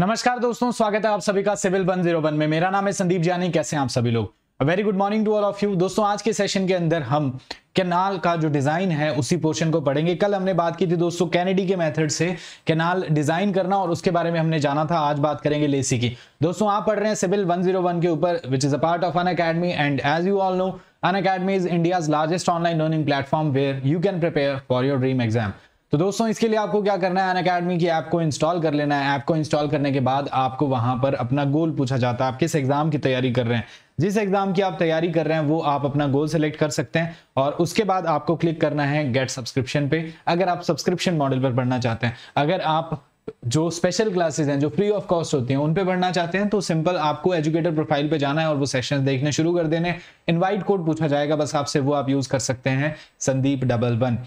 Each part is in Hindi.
नमस्कार दोस्तों स्वागत है आप सभी का सिविल वन जीरो वन में मेरा नाम है संदीप जानी कैसे हैं आप सभी लोग very good morning to all of you दोस्तों आज के सेशन के अंदर हम कैनाल का जो डिजाइन है उसी पोर्शन को पढ़ेंगे कल हमने बात की थी दोस्तों कैनेडी के मेथड से कैनाल डिजाइन करना और उसके बारे में हमने जाना था आज बात करेंगे लेसी की दोस्तों आप पढ़ रहे हैं सिविल वन जीरो वन के ऊपर which is a part of Unacademy and as you all know Unacademy is India's largest online learning platform where you can prepare for your dream exam तो दोस्तों इसके लिए आपको क्या करना है अन अकेडमी की ऐप को इंस्टॉल कर लेना है ऐप को इंस्टॉल करने के बाद आपको वहां पर अपना गोल पूछा जाता है आप किस एग्जाम की तैयारी कर रहे हैं जिस एग्जाम की आप तैयारी कर रहे हैं वो आप अपना गोल सेलेक्ट कर सकते हैं और उसके बाद आपको क्लिक करना है गेट सब्सक्रिप्शन पे अगर आप सब्सक्रिप्शन मॉडल पर पढ़ना चाहते हैं अगर आप जो स्पेशल क्लासेस हैं जो फ्री ऑफ कॉस्ट होती हैं उन पे पढ़ना चाहते हैं तो सिंपल आपको एजुकेटर प्रोफाइल पे जाना है और वो सेशन देखने शुरू कर देने इनवाइट कोड पूछा जाएगा बस आपसे वो आप यूज कर सकते हैं संदीप डबल वन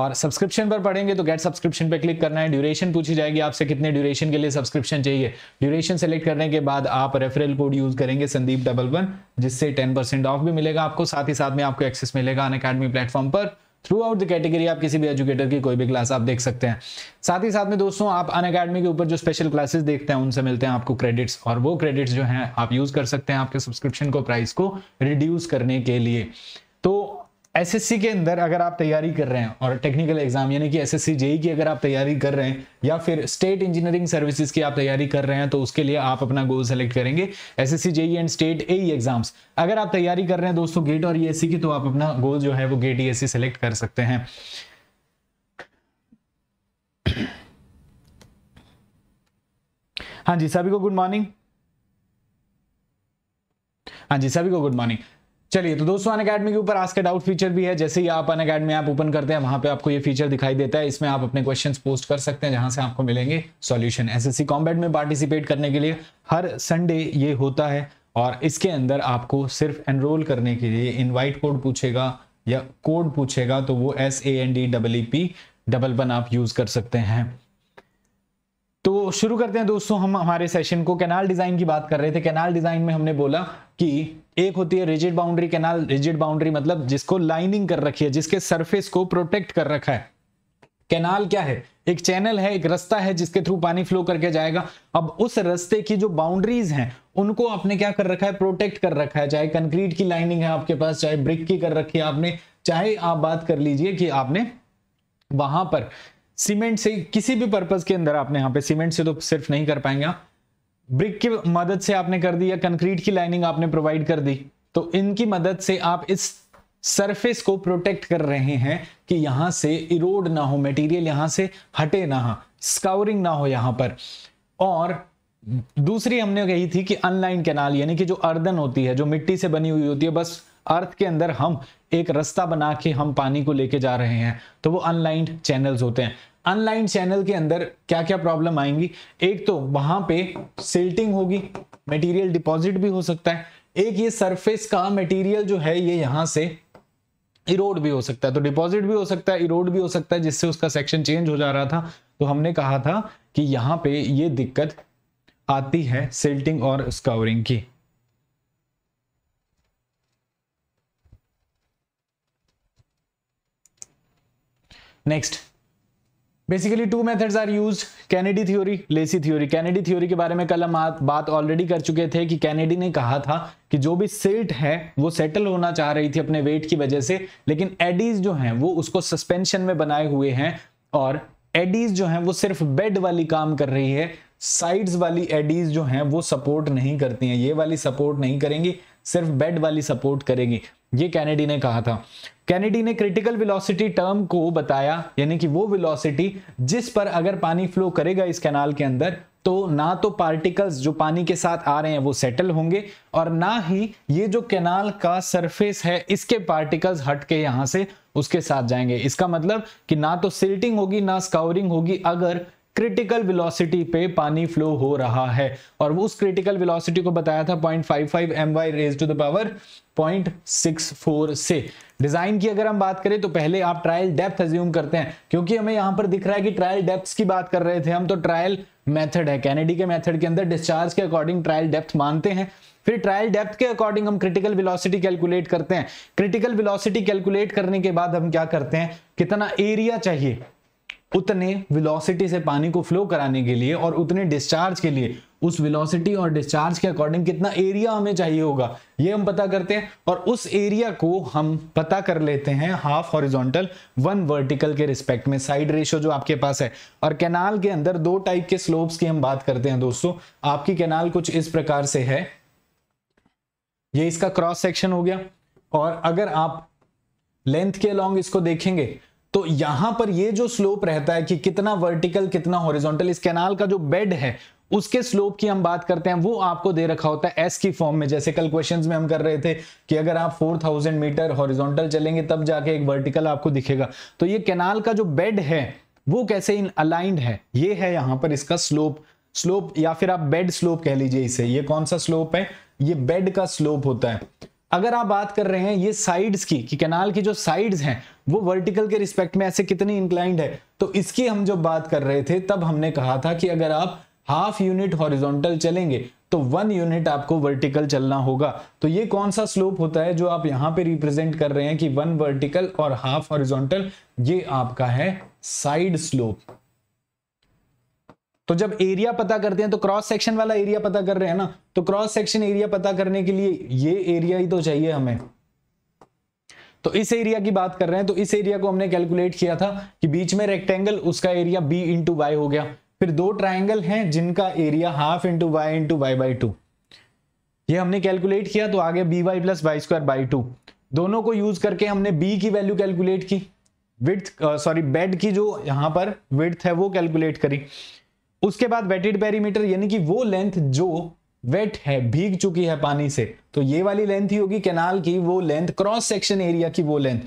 और सब्सक्रिप्शन पर पढ़ेंगे तो गेट सब्सक्रिप्शन पे क्लिक करना है ड्यूरेशन पूछी जाएगी आपसे कितने ड्यूरेशन के लिए सब्सक्रिप्शन चाहिए ड्यूरेशन सेलेक्ट करने के बाद आप रेफरल कोड यूज करेंगे संदीप डबल वन जिससे टेन ऑफ भी मिलेगा आपको साथ ही साथ में आपको एक्सेस मिलेगा अन प्लेटफॉर्म पर थ्रू आउट द कैटेगरी आप किसी भी एजुकेटर की कोई भी क्लास आप देख सकते हैं साथ ही साथ में दोस्तों आप अन अकेडमी के ऊपर जो स्पेशल क्लासेस देखते हैं उनसे मिलते हैं आपको क्रेडिट्स और वो क्रेडिट्स जो हैं आप यूज कर सकते हैं आपके सब्सक्रिप्शन को प्राइस को रिड्यूस करने के लिए एसएससी के अंदर अगर आप तैयारी कर रहे हैं और टेक्निकल एग्जाम यानी कि एसएससी जेई e की अगर आप तैयारी कर रहे हैं या फिर स्टेट इंजीनियरिंग सर्विसेज की आप तैयारी कर रहे हैं तो उसके लिए आप अपना गोल सेलेक्ट करेंगे SSC JE and state A exams अगर आप तैयारी कर रहे हैं दोस्तों गेट और ई e की तो आप अपना गोल जो है वो गेट ईएससी सेलेक्ट कर सकते हैं हाँ जी सभी को गुड मॉर्निंग हाँ जी सभी को गुड मॉर्निंग चलिए तो दोस्तों अन अकेडमी के ऊपर आज का डाउट फीचर भी है जैसे ही आप अन अकेडमी ऐप ओपन करते हैं वहां पे आपको ये फीचर दिखाई देता है इसमें आप अपने क्वेश्चंस पोस्ट कर सकते हैं जहां से आपको मिलेंगे सॉल्यूशन एसएससी कॉम्बैट में पार्टिसिपेट करने के लिए हर संडे ये होता है और इसके अंदर आपको सिर्फ एनरोल करने के लिए इन्वाइट कोड पूछेगा या कोड पूछेगा तो वो S A N D double E P double one आप यूज कर सकते हैं तो शुरू करते हैं दोस्तों हम हमारे सेशन को कैनाल डिजाइन की बात कर रहे थे कैनाल डिजाइन में हमने बोला कि एक होती है rigid boundary canal rigid boundary मतलब जिसको लाइनिंग कर रखी है जिसके सरफेस को प्रोटेक्ट कर रखा है कैनाल क्या है एक चैनल है एक रास्ता है जिसके थ्रू पानी फ्लो करके जाएगा अब उस रास्ते की जो बाउंड्रीज हैं उनको आपने क्या कर रखा है प्रोटेक्ट कर रखा है चाहे कंक्रीट की लाइनिंग है आपके पास चाहे ब्रिक की कर रखी है आपने चाहे आप बात कर लीजिए कि आपने वहां पर सीमेंट से किसी भी पर्पज के अंदर आपने यहाँ पे सीमेंट से तो सिर्फ नहीं कर पाएंगे ब्रिक की मदद से आपने कर दी या कंक्रीट की लाइनिंग आपने प्रोवाइड कर दी तो इनकी मदद से आप इस सरफेस को प्रोटेक्ट कर रहे हैं कि यहां से इरोड ना हो मटेरियल यहां से हटे ना स्काउरिंग ना हो यहां पर और दूसरी हमने कही थी कि अनलाइन कैनाल यानी कि जो अर्दन होती है जो मिट्टी से बनी हुई होती है बस अर्थ के अंदर हम एक रास्ता बना के हम पानी को लेके जा रहे हैं तो वो अनलाइन चैनल्स होते हैं अनलाइन चैनल के अंदर क्या क्या प्रॉब्लम आएंगी एक तो वहां पे सिल्टिंग होगी मटेरियल डिपॉजिट भी हो सकता है एक ये सरफेस का मटेरियल जो है ये यहां से इरोड भी हो सकता है तो डिपॉजिट भी हो सकता है इरोड भी हो सकता है जिससे उसका सेक्शन चेंज हो जा रहा था तो हमने कहा था कि यहां पे ये दिक्कत आती है सिल्टिंग और स्काउरिंग की next basically two methods are use Kennedy theory Lacey theory Kennedy theory के बारे में कल हम बात ऑलरेडी कर चुके थे कि कैनेडी ने कहा था कि जो भी सिल्ट है वो सेटल होना चाह रही थी अपने वेट की वजह से लेकिन एडीज जो हैं वो उसको सस्पेंशन में बनाए हुए हैं और एडीज जो हैं वो सिर्फ बेड वाली काम कर रही है साइड्स वाली एडीज जो हैं वो सपोर्ट नहीं करती हैं ये वाली सपोर्ट नहीं करेंगी सिर्फ बेड वाली सपोर्ट करेगी ये कैनेडी ने कहा था कैनेडी ने क्रिटिकल वेलोसिटी टर्म को बताया यानी कि वो वेलोसिटी जिस पर अगर पानी फ्लो करेगा इस कैनाल के अंदर तो ना तो पार्टिकल्स जो पानी के साथ आ रहे हैं वो सेटल होंगे और ना ही ये जो कैनाल का सरफेस है इसके पार्टिकल्स हट के यहां से उसके साथ जाएंगे इसका मतलब कि ना तो सिल्टिंग होगी ना स्काउरिंग होगी अगर क्रिटिकल वेलोसिटी पे पानी फ्लो हो रहा है और उस क्रिटिकल वेलोसिटी को बताया था 0.55 my raise to the power 0.64 से डिजाइन की अगर हम बात करें तो पहले आप ट्रायल डेप्थ एज्यूम करते हैं क्योंकि हमें यहां पर दिख रहा है कि ट्रायल डेप्थ की बात कर रहे थे हम तो ट्रायल मेथड है कैनेडी के मेथड के अंदर डिस्चार्ज के अकॉर्डिंग ट्रायल डेप्थ मानते हैं फिर ट्रायल डेप्थ के अकॉर्डिंग हम क्रिटिकल वेलोसिटी कैलकुलेट करते हैं क्रिटिकल वेलोसिटी कैलकुलेट करने के बाद हम क्या करते हैं कितना एरिया चाहिए उतने विलोसिटी से पानी को फ्लो कराने के लिए और उतने डिस्चार्ज के लिए उस विलोसिटी और डिस्चार्ज के अकॉर्डिंग कितना एरिया हमें चाहिए होगा ये हम पता करते हैं और उस एरिया को हम पता कर लेते हैं हाफ हॉरिजॉन्टल वन वर्टिकल के रिस्पेक्ट में साइड रेशियो जो आपके पास है और कैनाल के अंदर दो टाइप के स्लोप्स की हम बात करते हैं दोस्तों आपकी कैनाल कुछ इस प्रकार से है ये इसका क्रॉस सेक्शन हो गया और अगर आप लेंथ के अलॉन्ग इसको देखेंगे तो यहां पर ये जो स्लोप रहता है कि कितना वर्टिकल कितना हॉरिजॉन्टल इस कैनाल का जो बेड है उसके स्लोप की हम बात करते हैं वो आपको दे रखा होता है एस की फॉर्म में जैसे कल क्वेश्चंस में हम कर रहे थे कि अगर आप 4000 मीटर हॉरिजॉन्टल चलेंगे तब जाके एक वर्टिकल आपको दिखेगा तो ये कैनाल का जो बेड है वो कैसे इन अलाइंड है ये है यहां पर इसका स्लोप स्लोप या फिर आप बेड स्लोप कह लीजिए इसे ये कौन सा स्लोप है ये बेड का स्लोप होता है अगर आप बात कर रहे हैं ये साइड्स की कि कैनाल की जो साइड्स हैं वो वर्टिकल के रिस्पेक्ट में ऐसे कितनी इंक्लाइंड है तो इसकी हम जब बात कर रहे थे तब हमने कहा था कि अगर आप हाफ यूनिट हॉरिजॉन्टल चलेंगे तो वन यूनिट आपको वर्टिकल चलना होगा तो ये कौन सा स्लोप होता है जो आप यहां पे रिप्रेजेंट कर रहे हैं कि वन वर्टिकल और हाफ हॉरिजॉन्टल ये आपका है साइड स्लोप तो जब एरिया पता करते हैं तो क्रॉस सेक्शन वाला एरिया पता कर रहे हैं ना तो क्रॉस सेक्शन एरिया पता करने के लिए ये एरिया ही तो चाहिए हमें तो इस एरिया की बात कर रहे हैं तो इस एरिया को हमने कैलकुलेट किया था कि बीच में रेक्टेंगल उसका एरिया बी इंटू वाई हो गया फिर दो ट्राइंगल हैं जिनका area half into Y into y by two ये हमने कैलकुलेट किया तो आगे B Y plus Y square by two दोनों को यूज करके हमने बी की वैल्यू कैलकुलेट की विथ सॉरी बेड की जो यहां पर विथ है वो कैलकुलेट करी उसके बाद वेटेड पेरीमीटर यानी कि वो लेंथ जो वेट है भीग चुकी है पानी से तो ये वाली लेंथ ही होगी कैनाल की वो लेंथ क्रॉस सेक्शन एरिया की वो लेंथ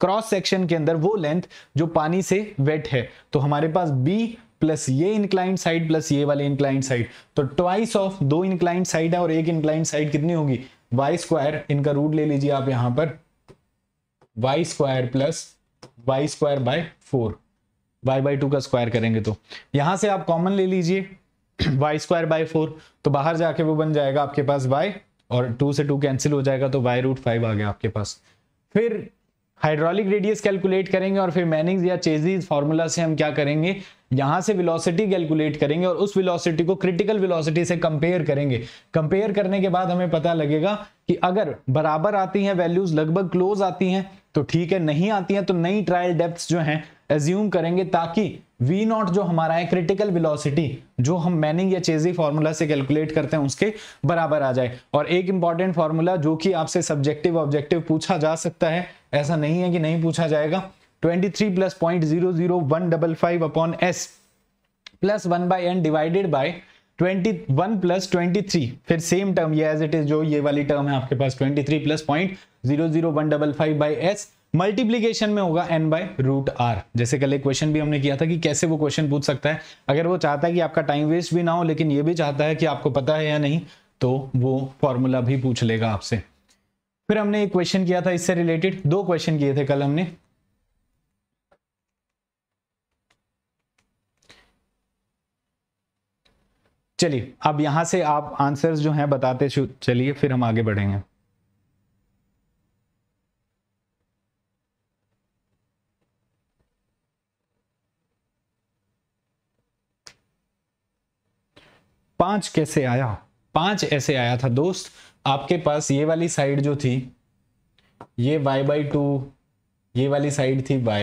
क्रॉस सेक्शन के अंदर वो लेंथ जो पानी से वेट है तो हमारे पास बी प्लस ये इंक्लाइंट साइड प्लस ये वाले इंक्लाइंट साइड तो ट्वाइस ऑफ दो इंक्लाइंट साइड है और एक इंक्लाइंट साइड कितनी होगी वाई स्क्वायर इनका रूट ले लीजिए आप यहां पर y square plus Y square by four y by two का स्क्वायर करेंगे तो यहां से आप कॉमन ले लीजिए वाई स्क्वायर बाई फोर तो बाहर जाके वो बन जाएगा आपके पास y और टू से टू कैंसिल हो जाएगा तो वाई रूट फाइव आ गया आपके पास फिर हाइड्रोलिक रेडियस कैलकुलेट करेंगे और फिर मैनिंग्स या चेजीज फार्मूला से हम क्या करेंगे यहां से वेलोसिटी कैलकुलेट करेंगे और उस वेलोसिटी को क्रिटिकल वेलोसिटी से कंपेयर करेंगे कंपेयर करने के बाद हमें पता लगेगा कि अगर बराबर आती हैं वैल्यूज लगभग क्लोज आती हैं तो ठीक है नहीं आती हैं तो नई ट्रायल डेप्थ जो हैं एज्यूम करेंगे ताकि वी नॉट जो हमारा है क्रिटिकल वेलोसिटी जो हम मैनिंग या चेजी फार्मूला से कैलकुलेट करते हैं उसके बराबर आ जाए और एक इंपॉर्टेंट फार्मूला जो कि आपसे सब्जेक्टिव ऑब्जेक्टिव पूछा जा सकता है ऐसा नहीं है कि नहीं पूछा जाएगा 23 three plus point zero zero one double five upon S plus one by N divided by 21 plus three फिर सेम टर्म ये एज इट इज जो ये वाली टर्म है आपके पास 23 plus point zero zero one double five by S multiplication में होगा एन बाय रूट आर जैसे कल एक क्वेश्चन भी हमने किया था कि कैसे वो क्वेश्चन पूछ सकता है अगर वो चाहता है कि आपका टाइम वेस्ट भी ना हो लेकिन ये भी चाहता है कि आपको पता है या नहीं तो वो फॉर्मूला भी पूछ लेगा आपसे फिर हमने एक क्वेश्चन किया था इससे रिलेटेड दो क्वेश्चन किए थे कल हमने चलिए अब यहां से आप आंसर्स जो हैं बताते चलिए फिर हम आगे बढ़ेंगे पांच कैसे आया पांच ऐसे आया था दोस्त आपके पास ये वाली साइड जो थी ये y बाई टू ये वाली साइड थी y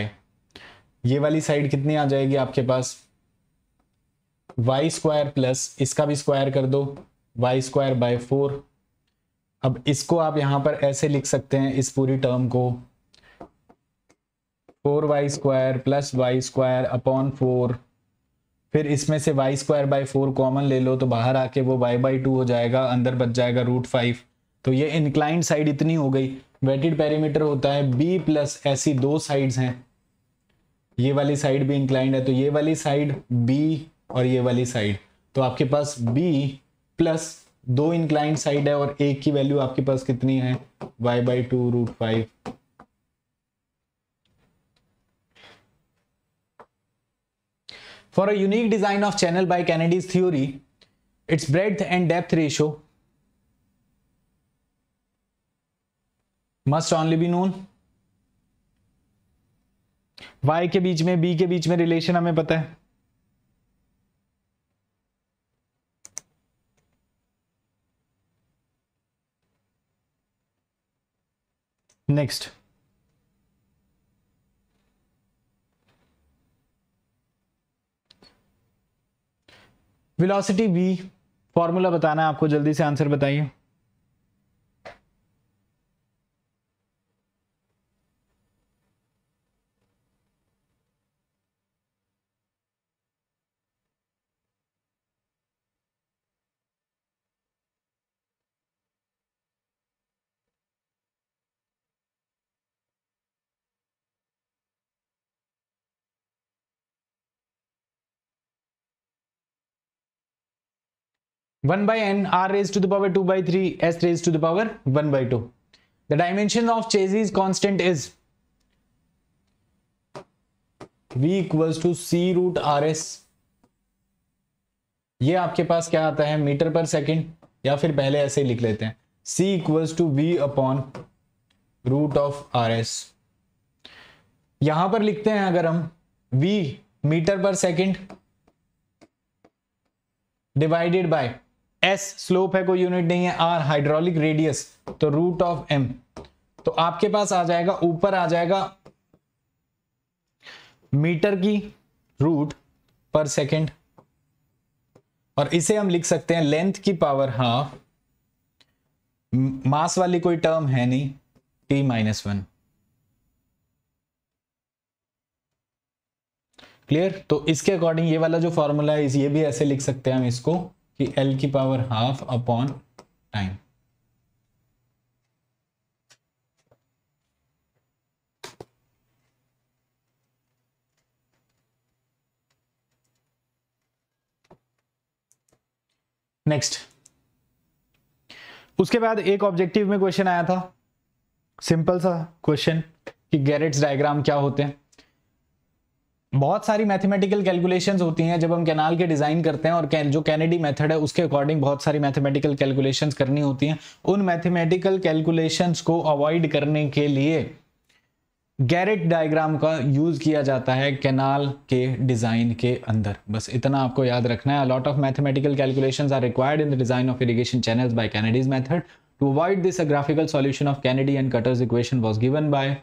ये वाली साइड कितनी आ जाएगी आपके पास वाई स्क्वायर प्लस इसका भी स्क्वायर कर दो वाई स्क्वायर बाय फोर अब इसको आप यहां पर ऐसे लिख सकते हैं इस पूरी टर्म को four y square plus Y square upon four फिर इसमें से y square by four common ले लो तो बाहर आके वो वाई बाई टू हो जाएगा अंदर बच जाएगा रूट फाइव तो ये इंक्लाइंड साइड इतनी हो गई वेटेड पैरामीटर होता है बी प्लस ऐसी दो साइड्स हैं ये वाली साइड भी इंक्लाइंड है तो ये वाली साइड बी और ये वाली साइड तो आपके पास बी प्लस दो इंक्लाइंड साइड है और एक की वैल्यू आपके पास कितनी है y by two root five For a unique design of channel by Kennedy's theory, its breadth and depth ratio must only be known y के बीच में b के बीच में रिलेशन हमें पता है नेक्स्ट वेलोसिटी बी फॉर्मूला बताना है आपको जल्दी से आंसर बताइए 1 by n r raised to the power 2 by 3 s raised to the power 1 by 2 the dimension of Chazie's constant is v equals to C root R S ये आपके पास क्या आता है मीटर पर सेकंड या फिर पहले ऐसे लिख लेते हैं C equals to V upon root of R S यहां पर लिखते हैं अगर हम v metre per second divided by S slope है कोई यूनिट नहीं है आर हाइड्रोलिक रेडियस तो रूट ऑफ एम तो आपके पास आ जाएगा ऊपर आ जाएगा मीटर की रूट पर सेकेंड और इसे हम लिख सकते हैं लेंथ की पावर हाफ मास वाली कोई टर्म है नहीं टी माइनस वन क्लियर तो इसके अकॉर्डिंग ये वाला जो फॉर्मूला है ये भी ऐसे लिख सकते हैं हम इसको कि एल की power half upon time next उसके बाद एक ऑब्जेक्टिव में क्वेश्चन आया था सिंपल सा क्वेश्चन कि गैरेट्स डायग्राम क्या होते हैं बहुत सारी मैथमेटिकल कैलकुलेशंस होती हैं जब हम कैनाल के डिज़ाइन करते हैं और जो कैनेडी मेथड है उसके अकॉर्डिंग बहुत सारी मैथमेटिकल कैलकुलेशंस करनी होती हैं उन मैथमेटिकल कैलकुलेशंस को अवॉइड करने के लिए गैरेट डायग्राम का यूज़ किया जाता है कैनाल के डिज़ाइन के अंदर बस इतना आपको याद रखना है lot of mathematical calculation are required in the design of irrigation channel by Kennedy's method to avoid this graphical solution of Kennedy and Kutter's equation was given by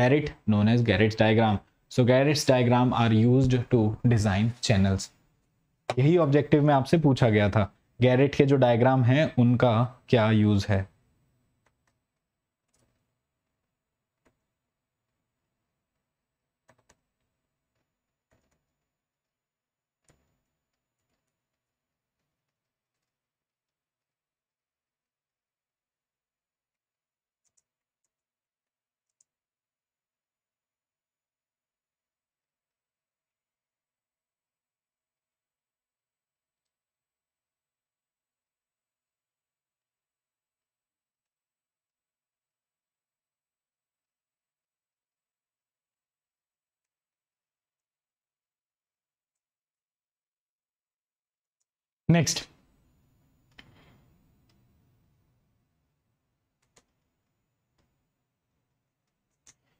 Garrett known as Garrett diagram so Garrett's diagram are use to design channels यही ऑब्जेक्टिव में आपसे पूछा गया था गैरेट के जो डायग्राम है उनका क्या यूज है नेक्स्ट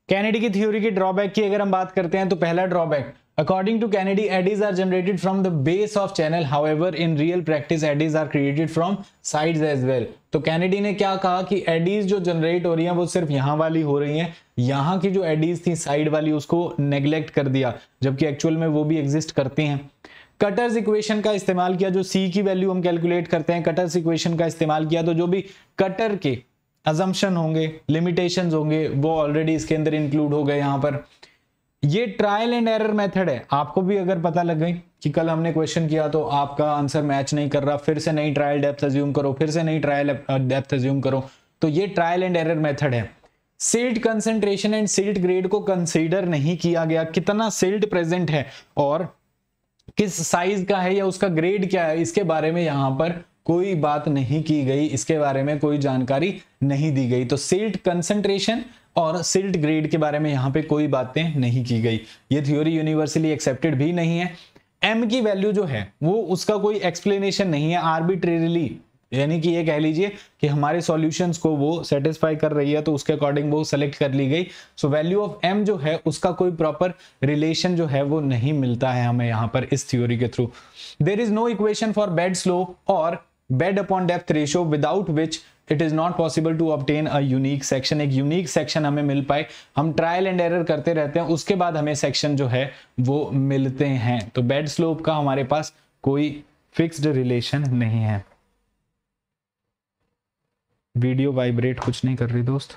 कैनेडी की थ्योरी की ड्रॉबैक की अगर हम बात करते हैं तो पहला drawback according to Kennedy eddies are generated from base of channel however in real practice eddies are created from side as well तो कैनेडी ने क्या कहा कि एडीज जो जनरेट हो रही हैं वो सिर्फ यहाँ वाली हो रही हैं यहाँ की जो एडीज थी साइड वाली उसको नेग्लेक्ट कर दिया जबकि एक्चुअल में वो भी एग्जिस्ट करती हैं कटर्स इक्वेशन का इस्तेमाल किया जो सी की वैल्यू हम कैलकुलेट करते हैं कटर्स इक्वेशन का इस्तेमाल किया तो जो भी कटर के अजम्पन होंगे लिमिटेशन होंगे वो ऑलरेडी इसके अंदर इंक्लूड हो गए यहां पर ये ट्रायल एंड एरर मेथड है आपको भी अगर पता लग गई कि कल हमने क्वेश्चन किया तो आपका आंसर मैच नहीं कर रहा फिर से नई ट्रायल डेप्थ एज्यूम करो फिर से नई ट्रायल डेप्थ एज्यूम करो तो ये ट्रायल एंड एरर मेथड है silt concentration and silt grade को कंसीडर नहीं किया गया कितना सिल्ट प्रेजेंट है और किस साइज का है या उसका ग्रेड क्या है इसके बारे में यहाँ पर कोई बात नहीं की गई इसके बारे में कोई जानकारी नहीं दी गई तो सिल्ट कंसंट्रेशन और सिल्ट ग्रेड के बारे में यहाँ पे कोई बातें नहीं की गई ये थ्योरी यूनिवर्सली एक्सेप्टेड भी नहीं है एम की वैल्यू जो है वो उसका कोई एक्सप्लेनेशन नहीं है आर्बिट्रेरली यानी कि ये कह लीजिए कि हमारे सॉल्यूशंस को वो सेटिस्फाई कर रही है तो उसके अकॉर्डिंग वो सेलेक्ट कर ली गई सो वैल्यू ऑफ एम जो है उसका कोई प्रॉपर रिलेशन जो है वो नहीं मिलता है हमें यहाँ पर इस थ्योरी के through there is no equation for bed slope और bed upon depth ratio without which it is not possible to obtain a unique section एक यूनिक सेक्शन हमें मिल पाए हम ट्रायल एंड एरर करते रहते हैं उसके बाद हमें सेक्शन जो है वो मिलते हैं तो बेड स्लोप का हमारे पास कोई फिक्स्ड रिलेशन नहीं है वीडियो वाइब्रेट कुछ नहीं कर रही दोस्त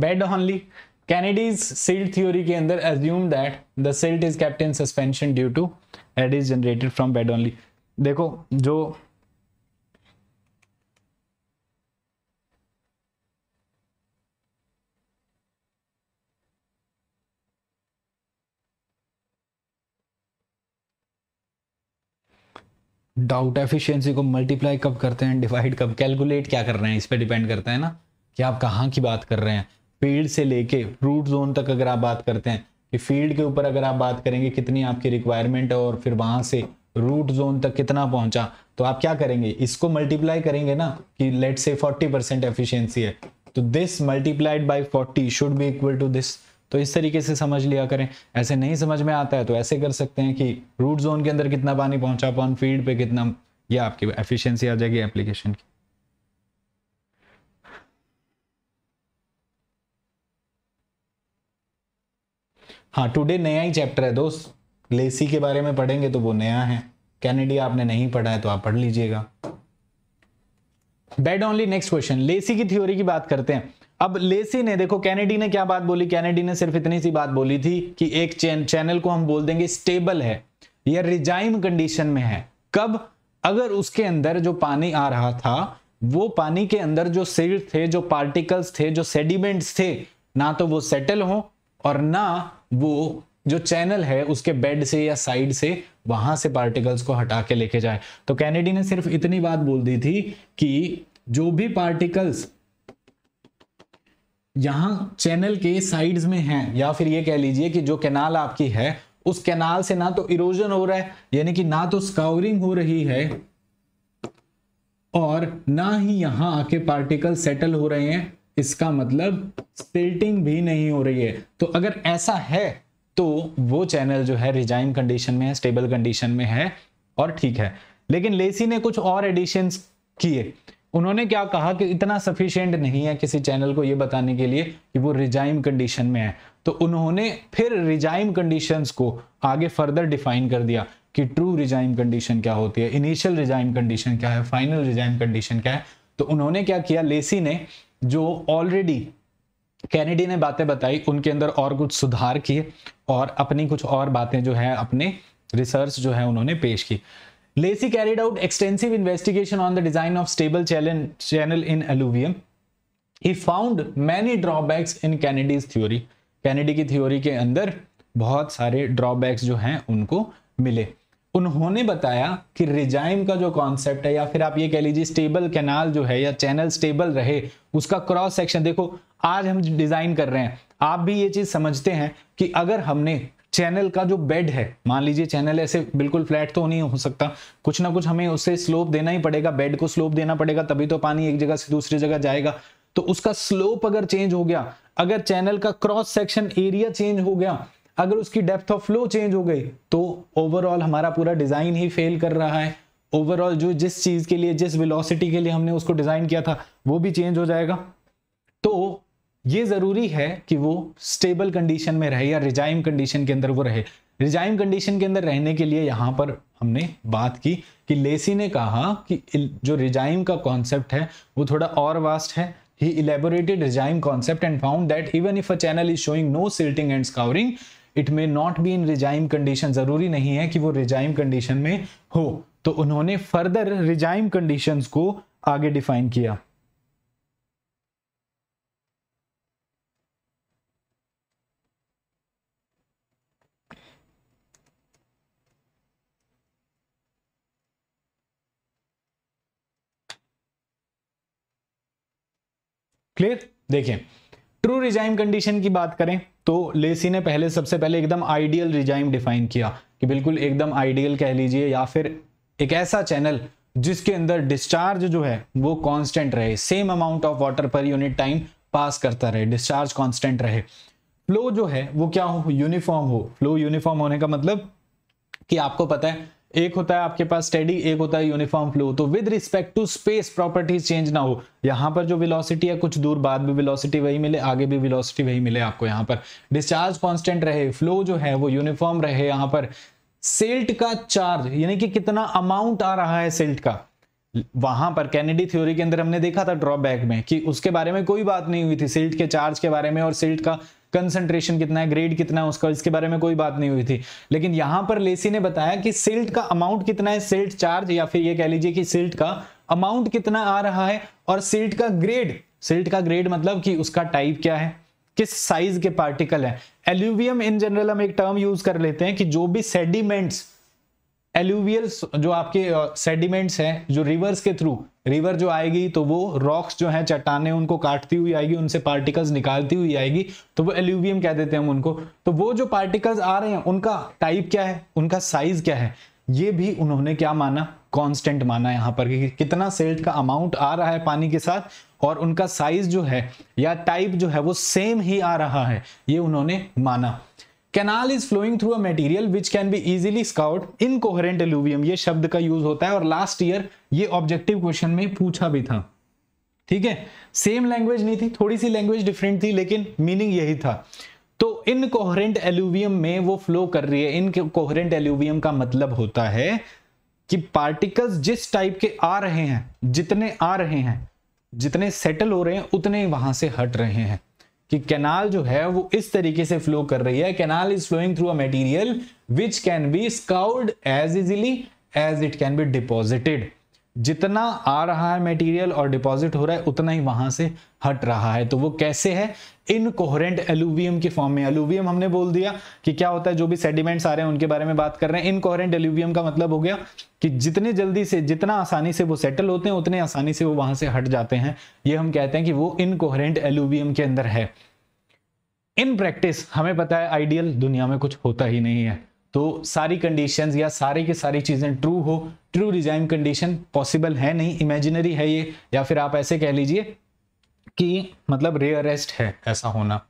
bed only Kennedy's silt theory के अंदर assume that the silt is kept in suspension due to eddies generated from bed only देखो जो डाउट एफिशिएंसी को मल्टीप्लाई कब करते हैं डिवाइड कब कैलकुलेट क्या कर रहे हैं इस पर डिपेंड करता है ना कि आप कहाँ की बात कर रहे हैं फील्ड से लेके रूट जोन तक अगर आप बात करते हैं कि फील्ड के ऊपर अगर आप बात करेंगे कितनी आपकी रिक्वायरमेंट है और फिर वहां से रूट जोन तक कितना पहुंचा तो आप क्या करेंगे इसको मल्टीप्लाई करेंगे ना कि लेट से 40 परसेंट एफिशियंसी है तो this multiplied by forty should be equal to this तो इस तरीके से समझ लिया करें ऐसे नहीं समझ में आता है तो ऐसे कर सकते हैं कि रूट जोन के अंदर कितना पानी पहुंचा अपन फील्ड पे कितना यह आपकी एफिशिएंसी आ जाएगी एप्लीकेशन की हाँ टुडे नया ही चैप्टर है दोस्त लेसी के बारे में पढ़ेंगे तो वो नया है कैनेडी आपने नहीं पढ़ा है तो आप पढ़ लीजिएगा bed only next question Lacey की थ्योरी की बात करते हैं अब लेसी ने देखो कैनेडी ने क्या बात बोली कैनेडी ने सिर्फ इतनी सी बात बोली थी कि एक चैन, चैनल को हम बोल देंगे स्टेबल है या रिजाइम कंडीशन में है कब अगर उसके अंदर जो पानी आ रहा था वो पानी के अंदर जो सिर थे जो पार्टिकल्स थे जो सेडिमेंट्स थे ना तो वो सेटल हो और ना वो जो चैनल है उसके बेड से या साइड से वहां से पार्टिकल्स को हटा के लेके जाए तो कैनेडी ने सिर्फ इतनी बात बोल दी थी कि जो भी पार्टिकल्स यहां चैनल के साइड्स में हैं या फिर ये कह लीजिए कि जो कैनाल आपकी है उस कैनाल से ना तो इरोजन हो रहा है यानी कि ना तो स्काउरिंग हो रही है और ना ही यहां आके पार्टिकल सेटल हो रहे हैं इसका मतलब सिल्टिंग भी नहीं हो रही है तो अगर ऐसा है तो वो चैनल जो है रिजाइन कंडीशन में है स्टेबल कंडीशन में है और ठीक है लेकिन लेसी ने कुछ और एडिशन किए उन्होंने क्या कहा कि इतना सफिशियंट नहीं है किसी चैनल को ये बताने के लिए कि वो रिजाइम कंडीशन में है तो उन्होंने फिर रिजाइम कंडीशंस को आगे फर्दर डिफाइन कर दिया कि ट्रू रिजाइम कंडीशन क्या होती है इनिशियल रिजाइम कंडीशन क्या है फाइनल रिजाइम कंडीशन क्या है तो उन्होंने क्या किया लेसी ने जो ऑलरेडी कैनेडी ने बातें बताई उनके अंदर और कुछ सुधार किए और अपनी कुछ और बातें जो है अपने रिसर्च जो है उन्होंने पेश की Lacey carried out extensive investigation on the design of stable channel in alluvium he found many drawbacks in Kennedy's theory Kennedy की थ्योरी के अंदर बहुत सारे ड्रॉबैक्स जो हैं उनको मिले उन्होंने बताया कि रिजाइम का जो कॉन्सेप्ट है या फिर आप ये कह लीजिए स्टेबल कैनाल जो है या चैनल स्टेबल रहे उसका क्रॉस सेक्शन देखो आज हम डिजाइन कर रहे हैं आप भी ये चीज समझते हैं कि अगर हमने चैनल का जो बेड है मान लीजिए चैनल ऐसे बिल्कुल फ्लैट तो नहीं हो सकता कुछ ना कुछ हमें उससे स्लोप देना ही पड़ेगा बेड को स्लोप देना पड़ेगा तभी तो पानी एक जगह से दूसरी जगह जाएगा तो उसका स्लोप अगर चेंज हो गया अगर चैनल का क्रॉस सेक्शन एरिया चेंज हो गया अगर उसकी डेप्थ ऑफ फ्लो चेंज हो गई तो ओवरऑल हमारा पूरा डिज़ाइन ही फेल कर रहा है ओवरऑल जो जिस चीज़ के लिए जिस वेलोसिटी के लिए हमने उसको डिज़ाइन किया था वो भी चेंज हो जाएगा तो ये ज़रूरी है कि वो स्टेबल कंडीशन में रहे या रिजाइम कंडीशन के अंदर वो रहे रिजाइम कंडीशन के अंदर रहने के लिए यहां पर हमने बात की कि लेसी ने कहा कि जो रिजाइम का कॉन्सेप्ट है वो थोड़ा और वास्ट है he elaborated regime concept and found that even if a channel is showing no silting and scouring it may not be in regime condition ज़रूरी नहीं है कि वो रिजाइम कंडीशन में हो तो उन्होंने फर्दर रिजाइम कंडीशन को आगे डिफाइन किया क्लियर देखें ट्रू रिजाइम कंडीशन की बात करें तो लेसी ने पहले सबसे पहले एकदम आइडियल रिजाइम डिफाइन किया कि बिल्कुल एकदम आइडियल कह लीजिए या फिर एक ऐसा चैनल जिसके अंदर डिस्चार्ज जो है वो कांस्टेंट रहे same amount of water per unit time pass करता रहे डिस्चार्ज कांस्टेंट रहे फ्लो जो है वो क्या हो यूनिफॉर्म हो फ्लो यूनिफॉर्म होने का मतलब कि आपको पता है एक होता है आपके पास स्टेडी एक होता है यूनिफॉर्म फ्लो तो with respect to space properties change ना हो यहां पर जो वेलोसिटी है कुछ दूर बाद भी वेलोसिटी वही मिले आगे भी वेलोसिटी वही मिले आपको यहां पर डिस्चार्ज कांस्टेंट रहे फ्लो जो है वो यूनिफॉर्म रहे यहां पर सेल्ट का चार्ज यानी कि कितना अमाउंट आ रहा है सेल्ट का वहां पर कैनेडी थ्योरी के अंदर हमने देखा था ड्रॉबैक में कि उसके बारे में कोई बात नहीं हुई थी सिल्ट के चार्ज के बारे में और सिल्ट का कंसंट्रेशन कितना है ग्रेड कितना है उसका इसके बारे में कोई बात नहीं हुई थी लेकिन यहां पर लेसी ने बताया कि सिल्ट का अमाउंट कितना है सिल्ट चार्ज या फिर ये कह लीजिए कि सिल्ट का अमाउंट कितना आ रहा है और सिल्ट का ग्रेड सिल्ट का ग्रेड मतलब कि उसका टाइप क्या है किस साइज के पार्टिकल है एल्यूवियम इन जनरल हम एक टर्म यूज कर लेते हैं कि जो भी सेडिमेंट्स एल्यूवियल जो आपके सेडिमेंट्स हैं जो रिवर्स के थ्रू रिवर जो आएगी तो वो रॉक्स जो है चट्टाने उनको काटती हुई आएगी उनसे पार्टिकल्स निकालती हुई आएगी तो वो एल्यूवियम कह देते हैं हम उनको तो वो जो पार्टिकल्स आ रहे हैं उनका टाइप क्या है उनका साइज क्या है ये भी उन्होंने क्या माना कॉन्स्टेंट माना यहाँ पर कि कितना सेल्ट का अमाउंट आ रहा है पानी के साथ और उनका साइज जो है या टाइप जो है वो सेम ही आ रहा है ये उन्होंने माना canal is flowing through a material which can be easily scoured coherent alluvium ये शब्द का यूज होता है और लास्ट ईयर ये ऑब्जेक्टिव क्वेश्चन में पूछा भी था ठीक है सेम लैंग्वेज नहीं थी थोड़ी सी लैंग्वेज डिफरेंट थी लेकिन मीनिंग यही था तो कोहरेंट एल्यूवियम में वो फ्लो कर रही है इन कोहरेंट एल्यूवियम का मतलब होता है कि पार्टिकल्स जिस टाइप के आ रहे हैं जितने आ रहे हैं जितने सेटल हो रहे हैं उतने वहां से हट रहे हैं कि कैनाल जो है वो इस तरीके से फ्लो कर रही है canal is flowing through a material which can be scoured as easily as it can be deposited जितना आ रहा है मटेरियल और डिपॉजिट हो रहा है उतना ही वहां से हट रहा है तो वो कैसे है इनकोहरेंट एल्यूवियम के फॉर्म में एल्यूवियम हमने बोल दिया कि क्या होता है जो भी सेडिमेंट्स आ रहे हैं उनके बारे में बात कर रहे हैं इनकोहरेंट एल्यूवियम का मतलब हो गया कि जितने जल्दी से जितना आसानी से वो सेटल होते हैं उतने आसानी से वो वहां से हट जाते हैं ये हम कहते हैं कि वो इनकोहरेंट एल्यूवियम के अंदर है इन प्रैक्टिस हमें पता है आइडियल दुनिया में कुछ होता ही नहीं है तो सारी कंडीशंस या सारे के सारी चीज़ें ट्रू हो ट्रू रिजाइम कंडीशन पॉसिबल है नहीं इमेजिनरी है ये या फिर आप ऐसे कह लीजिए कि मतलब रेयरेस्ट है ऐसा होना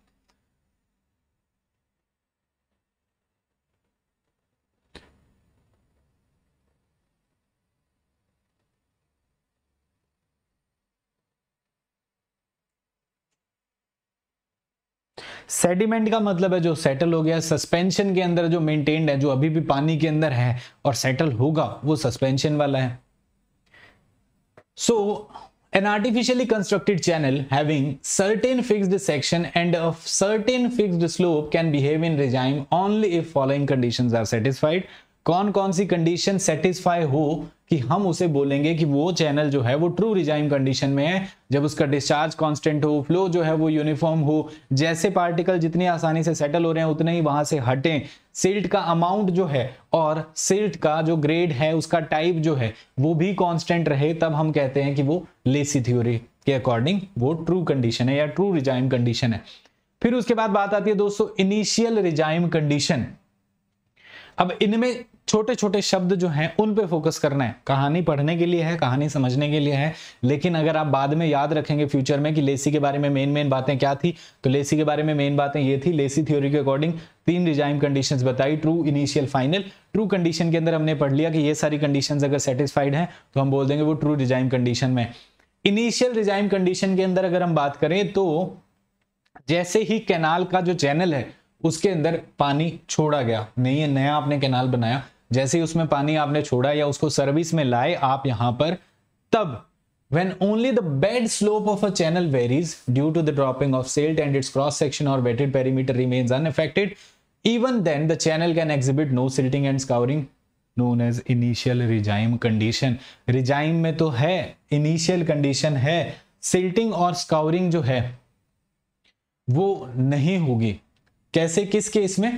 सेडिमेंट का मतलब है जो सेटल हो गया सस्पेंशन के अंदर जो मेंटेन्ड है जो अभी भी पानी के अंदर है और सेटल होगा वो सस्पेंशन वाला है सो so, An artificially constructed channel having certain fixed section and a certain fixed slope can behave in regime only if following conditions are satisfied. कौन कौन सी कंडीशन सेटिस्फाई हो कि हम उसे बोलेंगे कि वो चैनल जो है वो ट्रू रिजाइम कंडीशन में है जब उसका डिस्चार्ज कांस्टेंट हो फ्लो जो है वो यूनिफॉर्म हो जैसे पार्टिकल जितनी आसानी से सेटल हो रहे हैं उतने ही वहां से हटें सिल्ट का अमाउंट जो है और सिल्ट का जो ग्रेड है उसका टाइप जो है वो भी कांस्टेंट रहे तब हम कहते हैं कि वो लेसी थ्योरी के अकॉर्डिंग वो ट्रू कंडीशन है या ट्रू रिजाइम कंडीशन है फिर उसके बाद बात आती है दोस्तों इनिशियल रिजाइम कंडीशन अब इनमें छोटे छोटे शब्द जो हैं उन पे फोकस करना है कहानी पढ़ने के लिए है कहानी समझने के लिए है लेकिन अगर आप बाद में याद रखेंगे फ्यूचर में कि लेसी के बारे में मेन मेन बातें क्या थी तो लेसी के बारे में मेन बातें ये थी लेसी थ्योरी के अकॉर्डिंग तीन रिजाइम कंडीशंस बताई true initial final true condition के अंदर हमने पढ़ लिया कि ये सारी कंडीशन अगर सेटिस्फाइड है तो हम बोल देंगे वो ट्रू रिजाइम कंडीशन में इनिशियल रिजाइम कंडीशन के अंदर अगर हम बात करें तो जैसे ही कैनाल का जो चैनल है उसके अंदर पानी छोड़ा गया नहीं है नया आपने कैनाल बनाया जैसे ही उसमें पानी आपने छोड़ा या उसको सर्विस में लाए आप यहां पर तब when only the bed slope of a channel varies due to the dropping of silt and its cross section और wetted perimeter remains unaffected even then the channel can exhibit no silting and scouring known as initial regime condition regime में तो है इनिशियल कंडीशन है सिल्टिंग और स्काउरिंग जो है वो नहीं होगी कैसे किस केस में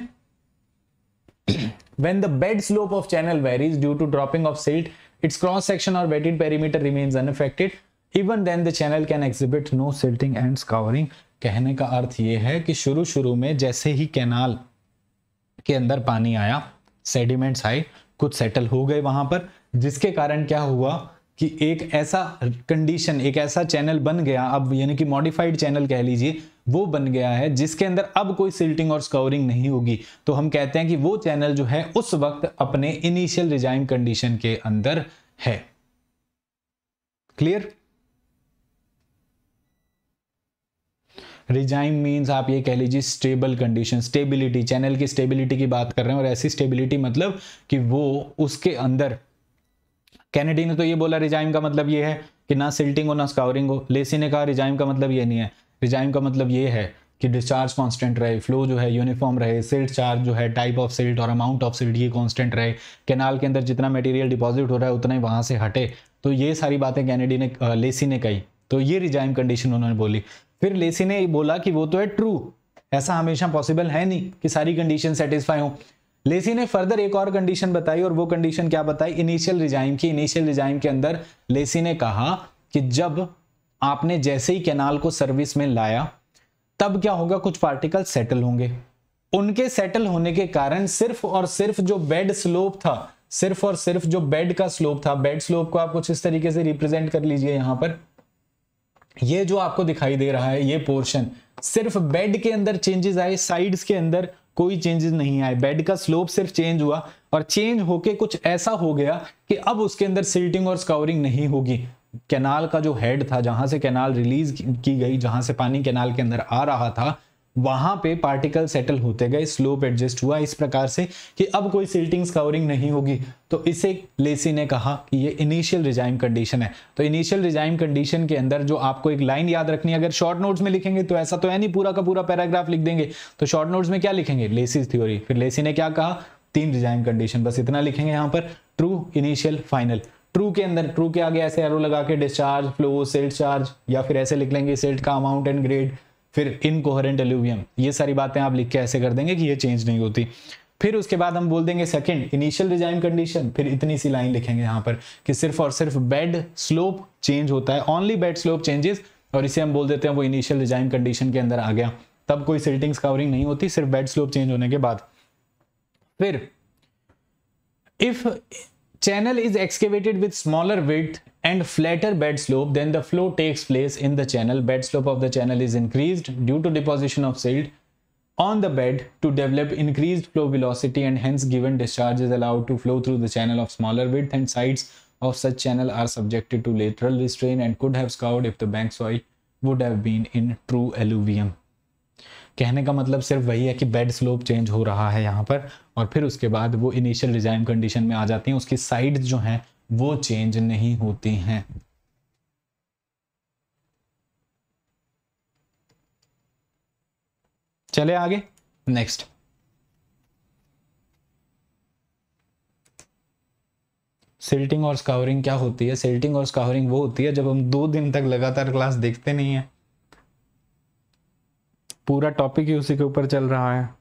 When the bed slope of channel varies due to dropping of silt, its cross section or wetted perimeter remains unaffected. Even then the channel can exhibit no silting and scouring. कहने का अर्थ ये है कि शुरू शुरू में जैसे ही कैनाल के अंदर पानी आया सेडिमेंट्स आए कुछ सेटल हो गए वहां पर जिसके कारण क्या हुआ कि एक ऐसा कंडीशन एक ऐसा चैनल बन गया अब यानी कि मॉडिफाइड चैनल कह लीजिए वो बन गया है जिसके अंदर अब कोई सिल्टिंग और स्कोरिंग नहीं होगी तो हम कहते हैं कि वो चैनल जो है उस वक्त अपने इनिशियल रिजाइम कंडीशन के अंदर है क्लियर रिजाइम मीन्स आप ये कह लीजिए स्टेबल कंडीशन स्टेबिलिटी चैनल की स्टेबिलिटी की बात कर रहे हैं और ऐसी स्टेबिलिटी मतलब कि वो उसके अंदर कैनेडी ने तो ये बोला रिजाइम का मतलब ये है कि ना सिल्टिंग हो ना स्काउरिंग हो लेसी ने कहा रिजाइम का मतलब ये नहीं है रिजाइम का मतलब ये है कि डिस्चार्ज कांस्टेंट रहे फ्लो जो है यूनिफॉर्म रहे सिल्ट चार्ज जो है टाइप ऑफ सिल्ट और अमाउंट ऑफ सिल्ट ये कांस्टेंट रहे कैनाल के अंदर जितना मटेरियल डिपॉजिट हो रहा है उतना ही वहाँ से हटे तो ये सारी बातें कैनेडी ने लेसी ने कही तो ये रिजाइम कंडीशन उन्होंने बोली फिर लेसी ने बोला कि वो तो है ट्रू ऐसा हमेशा पॉसिबल है नहीं कि सारी कंडीशन सेटिस्फाई हों लेसी ने फर्दर एक और कंडीशन बताई और वो कंडीशन क्या बताई इनिशियल रिजाइम की इनिशियल रिजाइम के अंदर लेसी ने कहा कि जब आपने जैसे ही कैनाल को सर्विस में लाया तब क्या होगा कुछ पार्टिकल सेटल होंगे उनके सेटल होने के कारण सिर्फ और सिर्फ जो बेड स्लोप था सिर्फ और सिर्फ जो बेड का स्लोप था बेड स्लोप को आप कुछ इस तरीके से रिप्रेजेंट कर लीजिए यहां पर ये जो आपको दिखाई दे रहा है ये पोर्शन सिर्फ बेड के अंदर चेंजेस आए साइड्स के अंदर कोई चेंजेस नहीं आए बेड का स्लोप सिर्फ चेंज हुआ और चेंज होके कुछ ऐसा हो गया कि अब उसके अंदर सिल्टिंग और स्कवरिंग नहीं होगी कैनाल का जो हेड था जहां से कैनाल रिलीज की गई जहां से पानी कैनाल के अंदर आ रहा था वहां पे पार्टिकल सेटल होते गए स्लोप एडजस्ट हुआ इस प्रकार से कि अब कोई सिल्टिंग स्काउरिंग नहीं होगी तो इसे लेसी ने कहा कि ये इनिशियल रिजाइम कंडीशन है तो इनिशियल रिजाइम कंडीशन के अंदर जो आपको एक लाइन याद रखनी है अगर शॉर्ट नोट्स में लिखेंगे तो ऐसा तो है नहीं पूरा का पूरा पैराग्राफ लिख देंगे तो शॉर्ट नोट्स में क्या लिखेंगे लेसी थ्योरी फिर लेसी ने क्या कहा तीन रिजाइम कंडीशन बस इतना लिखेंगे यहां पर ट्रू इनिशियल फाइनल ट्रू के अंदर ट्रू के आगे ऐसे एरो लगा के डिस्चार्ज फ्लो सेल्ट चार्ज या फिर ऐसे लिख लेंगे सेल्ट का अमाउंट एंड ग्रेड फिर इनकोहरेंट एल्यूवियम ये सारी बातें आप लिख के ऐसे कर देंगे कि ये चेंज नहीं होती फिर उसके बाद हम बोल देंगे सेकंड इनिशियल डिजाइन कंडीशन फिर इतनी सी लाइन लिखेंगे यहां पर कि सिर्फ और सिर्फ बेड स्लोप चेंज होता है ओनली बेड स्लोप चेंजेस और इसे हम बोल देते हैं वो इनिशियल डिजाइन कंडीशन के अंदर आ गया तब कोई सिल्टिंग्स कवरिंग नहीं होती सिर्फ बेड स्लोप चेंज होने के बाद फिर if channel is excavated with smaller width and flatter bed slope then the flow takes place in the channel bed slope of the channel is increased due to deposition of silt on the bed to develop increased flow velocity and hence given discharge is allowed to flow through the channel of smaller width and sides of such channel are subjected to lateral restraint and could have scoured if the bank soil would have been in true alluvium कहने का मतलब सिर्फ वही है कि बेड स्लोप चेंज हो रहा है यहाँ पर और फिर उसके बाद वो इनिशियल डिजाइन कंडीशन में आ जाती हैं उसकी साइड्स जो हैं वो चेंज नहीं होती हैं चले आगे नेक्स्ट सिल्टिंग और स्कावरिंग क्या होती है सिल्टिंग और स्कावरिंग वो होती है जब हम दो दिन तक लगातार क्लास देखते नहीं है पूरा टॉपिक ही उसी के ऊपर चल रहा है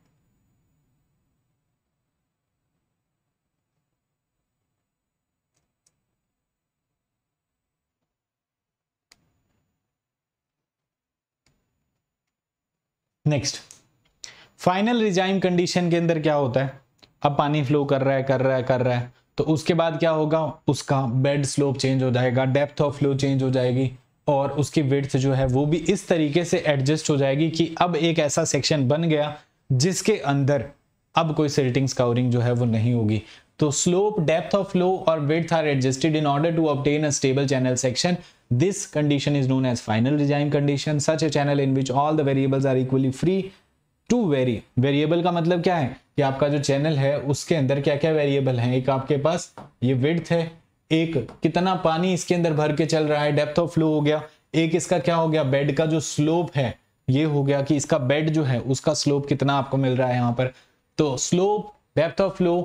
नेक्स्ट फाइनल रिजाइम कंडीशन के अंदर क्या होता है अब पानी फ्लो कर रहा है कर रहा है कर रहा है तो उसके बाद क्या होगा उसका बेड स्लोप चेंज हो जाएगा डेप्थ ऑफ फ्लो चेंज हो जाएगी और उसकी विड्थ जो है वो भी इस तरीके से एडजस्ट हो जाएगी कि अब एक ऐसा सेक्शन बन गया जिसके अंदर अब कोई सिल्टिंग स्काउरिंग जो है वो नहीं होगी तो स्लोप डेप्थ ऑफ फ्लो और width are adjusted in order to obtain a stable channel section this condition is known as final design condition such a channel in which all the variables are equally free to vary variable का मतलब क्या है कि आपका जो चैनल है उसके अंदर क्या क्या वेरिएबल है एक आपके पास ये विड्थ है एक कितना पानी इसके अंदर भर के चल रहा है डेप्थ ऑफ फ्लो हो गया एक इसका क्या हो गया बेड का जो स्लोप है ये हो गया कि इसका बेड जो है उसका स्लोप कितना आपको मिल रहा है यहाँ पर तो slope depth of flow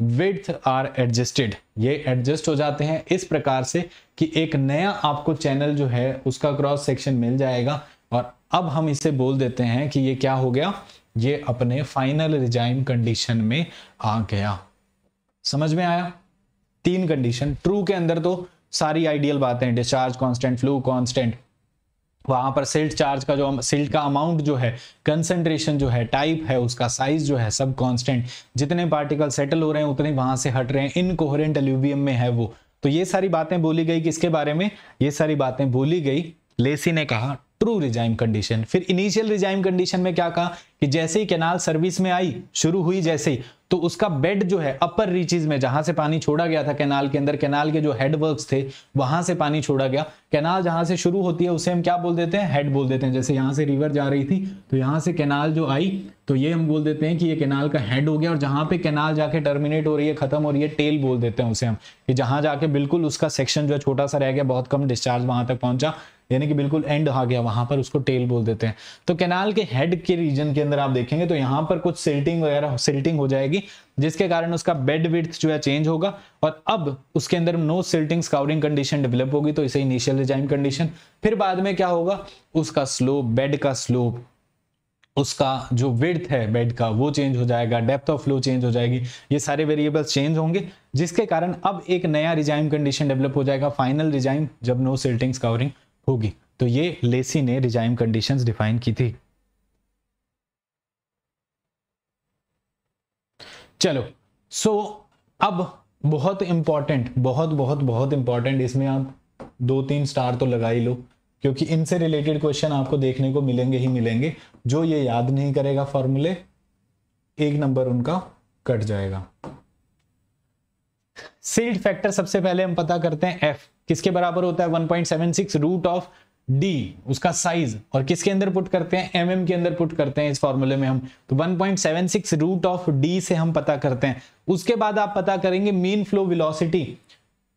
width are adjusted ये एडजस्ट हो जाते हैं इस प्रकार से कि एक नया आपको चैनल जो है उसका क्रॉस सेक्शन मिल जाएगा और अब हम इसे बोल देते हैं कि ये क्या हो गया ये अपने फाइनल रिजाइम कंडीशन में आ गया समझ में आया तीन कंडीशन ट्रू के अंदर तो सारी आइडियल बातें डिस्चार्ज कांस्टेंट फ्लू कांस्टेंट वहां पर सिल्ट चार्ज का जो सिल्ट का अमाउंट जो है कंसेंट्रेशन जो है टाइप है उसका साइज जो है सब कांस्टेंट जितने पार्टिकल सेटल हो रहे हैं उतने वहां से हट रहे हैं इनकोहरेंट एल्यूबियम में है वो तो ये सारी बातें बोली गई किसके बारे में ये सारी बातें बोली गई लेसी ने कहा ट्रू रिजाइम कंडीशन फिर इनिशियल रिजाइम कंडीशन में क्या कहा कि जैसे ही कैनाल सर्विस में आई शुरू हुई जैसे ही तो उसका बेड जो है अपर रीचेज में जहां से पानी छोड़ा गया था कैनाल के अंदर कैनाल के जो हेडवर्क्स थे वहां से पानी छोड़ा गया कैनाल जहां से शुरू होती है उसे हम क्या बोल देते हैं हेड बोल देते हैं जैसे यहां से रिवर जा रही थी तो यहां से कैनाल जो आई तो ये हम बोल देते हैं कि ये कैनाल का हेड हो गया और जहां पे कैनाल जाके टर्मिनेट हो रही है खत्म हो रही है टेल बोल देते हैं उसे हम कि जहां जाके बिल्कुल उसका सेक्शन जो है छोटा सा रह गया बहुत कम डिस्चार्ज वहां तक पहुंचा यानी कि बिल्कुल एंड आ गया वहां पर उसको टेल बोल देते हैं तो कैनाल के हेड के रीजन के अंदर आप देखेंगे तो यहाँ पर कुछ सिल्टिंग वगैरह सिल्टिंग हो जाएगी जिसके कारण उसका बेड विथ जो है चेंज होगा और अब उसके अंदर no silting scouring condition develop होगी तो इसे इनिशियल रिजाइम कंडीशन फिर बाद में क्या होगा उसका स्लोप बेड का स्लोप उसका जो विर्थ है बेड का वो चेंज हो जाएगा डेप्थ ऑफ फ्लो चेंज हो जाएगी ये सारे वेरिएबल्स चेंज होंगे जिसके कारण अब एक नया रिजाइम कंडीशन डेवलप हो जाएगा फाइनल रिजाइम जब नो सिल्टिंग स्काउरिंग होगी तो ये लेसी ने रिजाइम कंडीशंस डिफाइन की थी चलो सो so, अब बहुत इंपॉर्टेंट बहुत बहुत बहुत इंपॉर्टेंट इसमें आप दो तीन स्टार तो लगा ही लो क्योंकि इनसे रिलेटेड क्वेश्चन आपको देखने को मिलेंगे ही मिलेंगे जो ये याद नहीं करेगा फॉर्मूले एक नंबर उनका कट जाएगा सील्ड फैक्टर सबसे पहले हम पता करते हैं एफ किसके बराबर होता है 1.76 रूट ऑफ डी उसका साइज और किसके अंदर पुट करते हैं एम mm के अंदर पुट करते हैं इस फॉर्मूले में हम तो 1.76 रूट ऑफ डी से हम पता करते हैं उसके बाद आप पता करेंगे mean flow velocity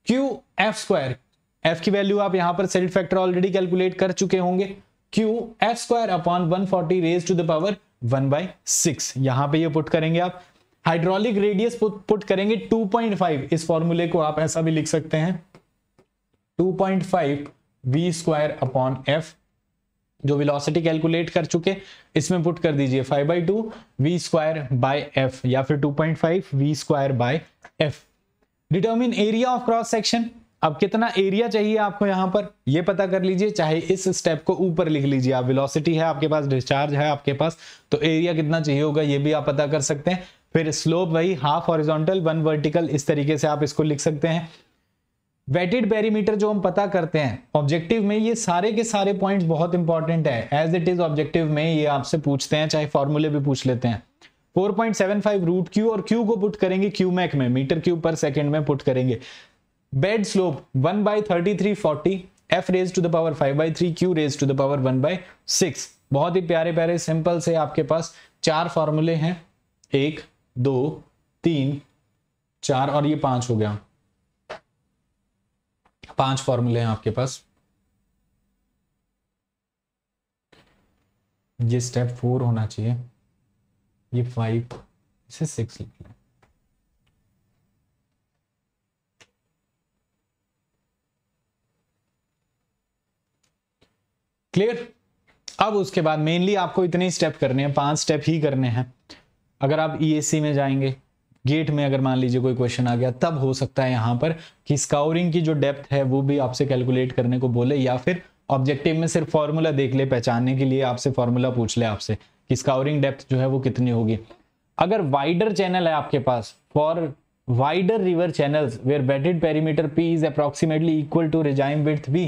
Q f square f की वैल्यू आप यहां पर सेल्ट फैक्टर ऑलरेडी कैलकुलेट कर चुके होंगे Q f square upon one forty raise to the power one by six यहां पर यह पुट करेंगे आप हाइड्रोलिक रेडियस पुट, पुट करेंगे 2.5 इस फॉर्मूले को आप ऐसा भी लिख सकते हैं two point five V square upon f जो वेलोसिटी कैलकुलेट कर चुके इसमें पुट कर दीजिए five by two V square by f या फिर two point five V square by f determine area of cross section अब कितना एरिया चाहिए आपको यहां पर यह पता कर लीजिए चाहे इस स्टेप को ऊपर लिख लीजिए आप वेलोसिटी है आपके पास डिस्चार्ज है आपके पास तो एरिया कितना चाहिए होगा ये भी आप पता कर सकते हैं फिर स्लोप वही हाफ हॉरिजॉन्टल वन वर्टिकल इस तरीके से आप इसको लिख सकते हैं वेटेड पेरीमीटर जो हम पता करते हैं ऑब्जेक्टिव में ये सारे के सारे पॉइंट्स बहुत इंपॉर्टेंट है एज इट इज ऑब्जेक्टिव में ये आपसे पूछते हैं चाहे फॉर्मूले भी पूछ लेते हैं 4.75 रूट क्यू और क्यू को पुट करेंगे क्यू मैक में मीटर क्यूब पर सेकंड में पुट करेंगे bed slope 1 by thirty three forty f raise to the power by three Q raise to the power one by six बहुत ही प्यारे प्यारे सिंपल से आपके पास चार फॉर्मूले हैं एक दो तीन चार और ये पांच हो गया पांच फॉर्मूले हैं आपके पास ये स्टेप फोर होना चाहिए ये फाइव इसे सिक्स लिख लें क्लियर अब उसके बाद मेनली आपको इतने स्टेप करने हैं पांच स्टेप ही करने हैं अगर आप ई e में जाएंगे गेट में अगर मान लीजिए कोई क्वेश्चन आ गया तब हो सकता है यहाँ पर कि स्काउरिंग की जो डेप्थ है वो भी आपसे कैलकुलेट करने को बोले या फिर ऑब्जेक्टिव में सिर्फ फॉर्मूला देख ले पहचानने के लिए आपसे फॉर्मूला पूछ ले आपसे कि स्काउरिंग डेप्थ जो है वो कितनी होगी अगर वाइडर चैनल है आपके पास for wider river channel where wetted perimeter P is approximately equal to regime width B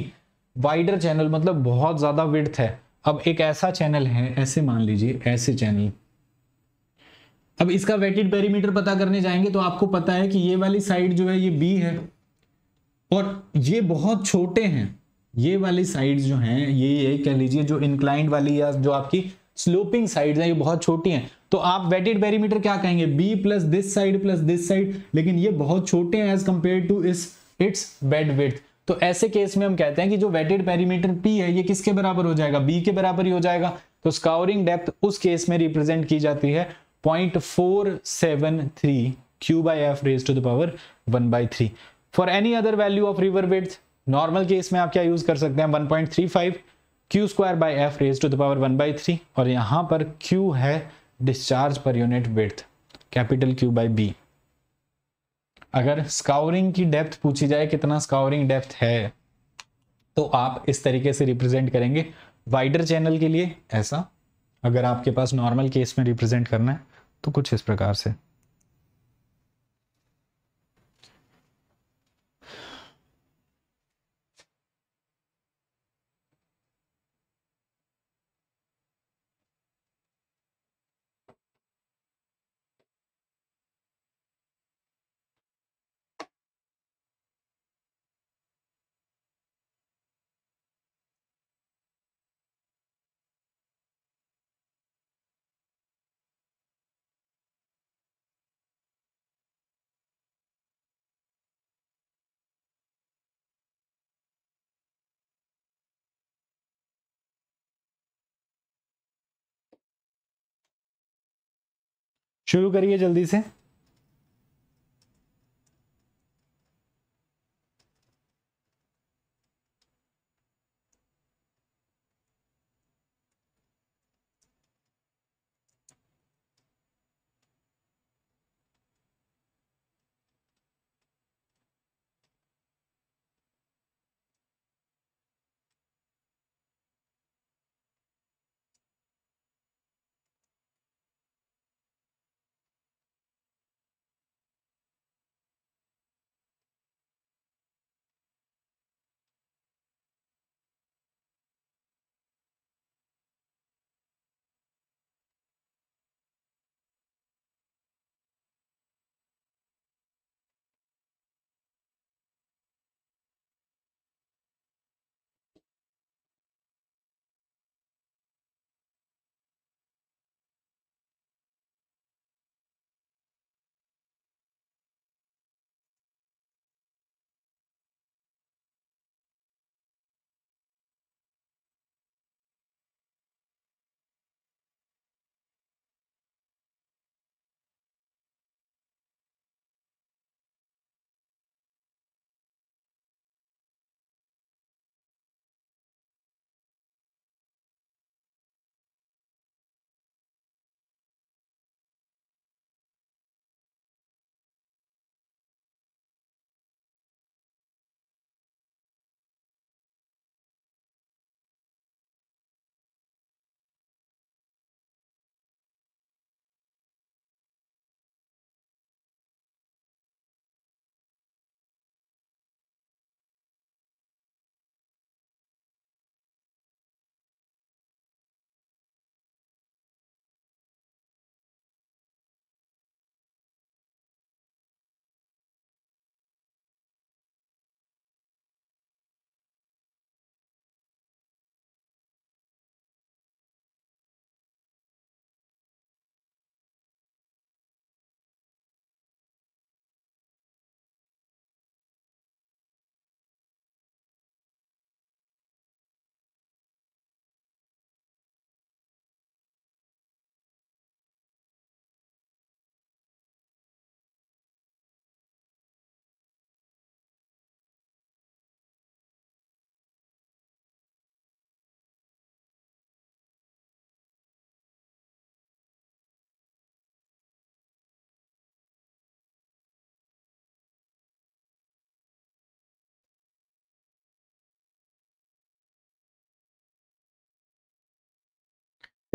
wider channel मतलब बहुत ज़्यादा विर्थ है अब एक ऐसा चैनल है ऐसे मान लीजिए ऐसे चैनल अब इसका वेटेड पेरीमीटर पता करने जाएंगे तो आपको पता है कि ये वाली साइड जो है ये बी है और ये बहुत छोटे हैं ये वाली साइड्स जो हैं ये ये कह लीजिए जो इंक्लाइंड वाली या जो आपकी स्लोपिंग साइड्स हैं ये बहुत छोटी हैं तो आप वेटेड पेरीमीटर क्या कहेंगे B plus this side plus this side लेकिन ये बहुत छोटे हैं एज कंपेयर टू इस इट्स बेड विथ तो ऐसे केस में हम कहते हैं कि जो वेटेड पेरीमीटर पी है ये किसके बराबर हो जाएगा बी के बराबर ही हो जाएगा तो स्काउरिंग डेप्थ उस केस में रिप्रेजेंट की जाती है 0.473 q by f raised to the power 1 by 3 for any other value of river width normal case में आप क्या यूज कर सकते हैं 1.35 q square by f raised to the power 1 by three और यहाँ पर q है discharge per unit width capital q by b अगर स्काउरिंग की डेप्थ पूछी जाए कितना स्काउरिंग डेप्थ है तो आप इस तरीके से रिप्रेजेंट करेंगे वाइडर चैनल के लिए ऐसा अगर आपके पास नॉर्मल केस में रिप्रेजेंट करना है तो कुछ इस प्रकार से शुरू करिए जल्दी से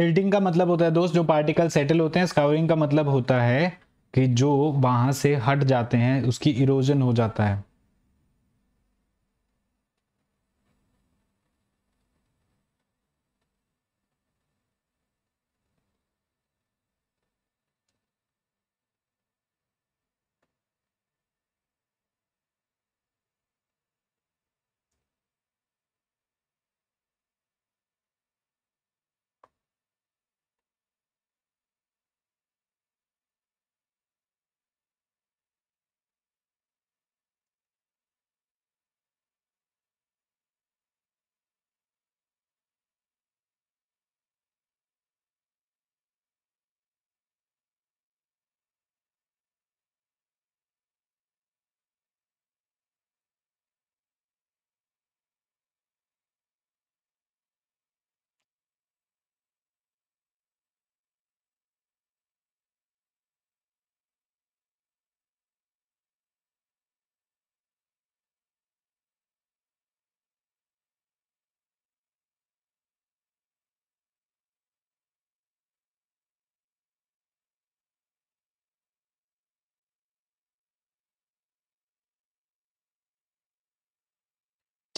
टिल्टिंग का मतलब होता है दोस्त जो पार्टिकल सेटल होते हैं स्काउरिंग का मतलब होता है कि जो वहां से हट जाते हैं उसकी इरोजन हो जाता है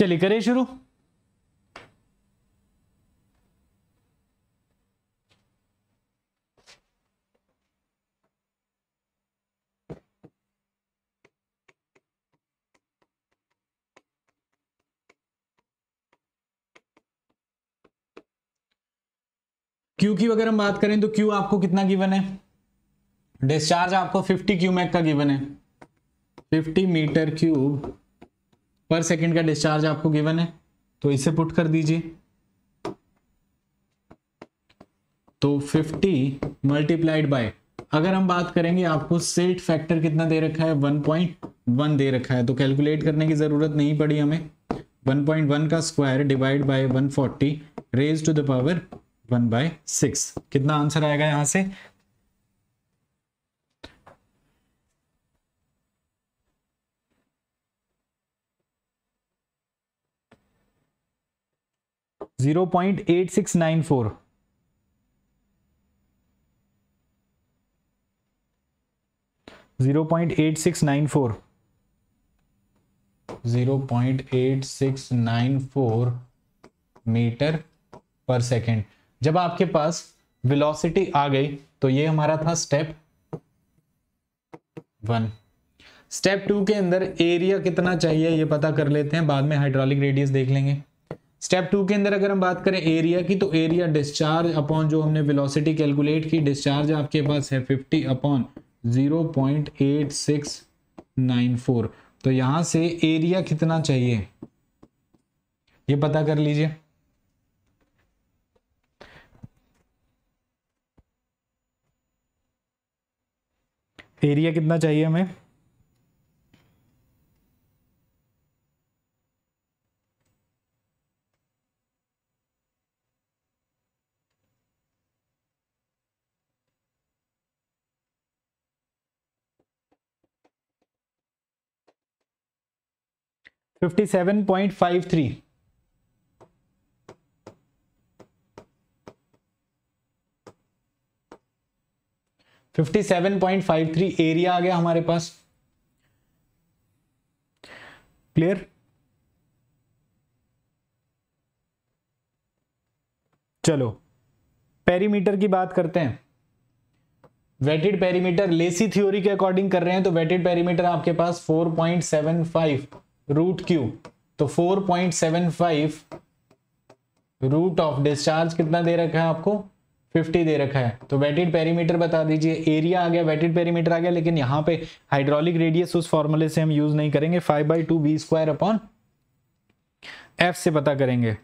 चलिए करें शुरू क्यू की अगर हम बात करें तो क्यू आपको कितना गिवन है डिस्चार्ज आपको 50 क्यूमैक का गिवन है 50 मीटर क्यूब पर सेकंड का डिस्चार्ज आपको गिवन है तो इसे पुट कर दीजिए तो 50 मल्टीप्लाइड बाय अगर हम बात करेंगे आपको सेट फैक्टर कितना दे रखा है 1.1 दे रखा है तो कैलकुलेट करने की जरूरत नहीं पड़ी हमें 1.1 का square divide by 140 raise to the power 1 by six कितना आंसर आएगा यहां से zero point eight six nine four zero point eight six nine four zero point eight six nine four metre पर सेकेंड जब आपके पास वेलोसिटी आ गई तो ये हमारा था स्टेप वन स्टेप टू के अंदर एरिया कितना चाहिए ये पता कर लेते हैं बाद में हाइड्रोलिक रेडियस देख लेंगे स्टेप टू के अंदर अगर हम बात करें एरिया की तो एरिया डिस्चार्ज अपॉन जो हमने वेलोसिटी कैलकुलेट की डिस्चार्ज आपके पास है 50 अपॉन 0.8694 तो यहां से एरिया कितना चाहिए ये पता कर लीजिए एरिया कितना चाहिए हमें fifty seven point five three fifty seven point five three area आ गया हमारे पास क्लियर चलो पेरीमीटर की बात करते हैं वेटेड पेरीमीटर लेसी थ्योरी के अकॉर्डिंग कर रहे हैं तो वेटेड पेरीमीटर आपके पास 4.75 रूट क्यू तो 4.75 रूट ऑफ डिस्चार्ज कितना दे रखा है आपको 50 दे रखा है तो वेटेड पेरीमीटर बता दीजिए एरिया आ गया वेटेड पेरीमीटर आ गया लेकिन यहाँ पे हाइड्रोलिक रेडियस उस फॉर्मूले से हम यूज नहीं करेंगे 5 by two B square upon F से पता करेंगे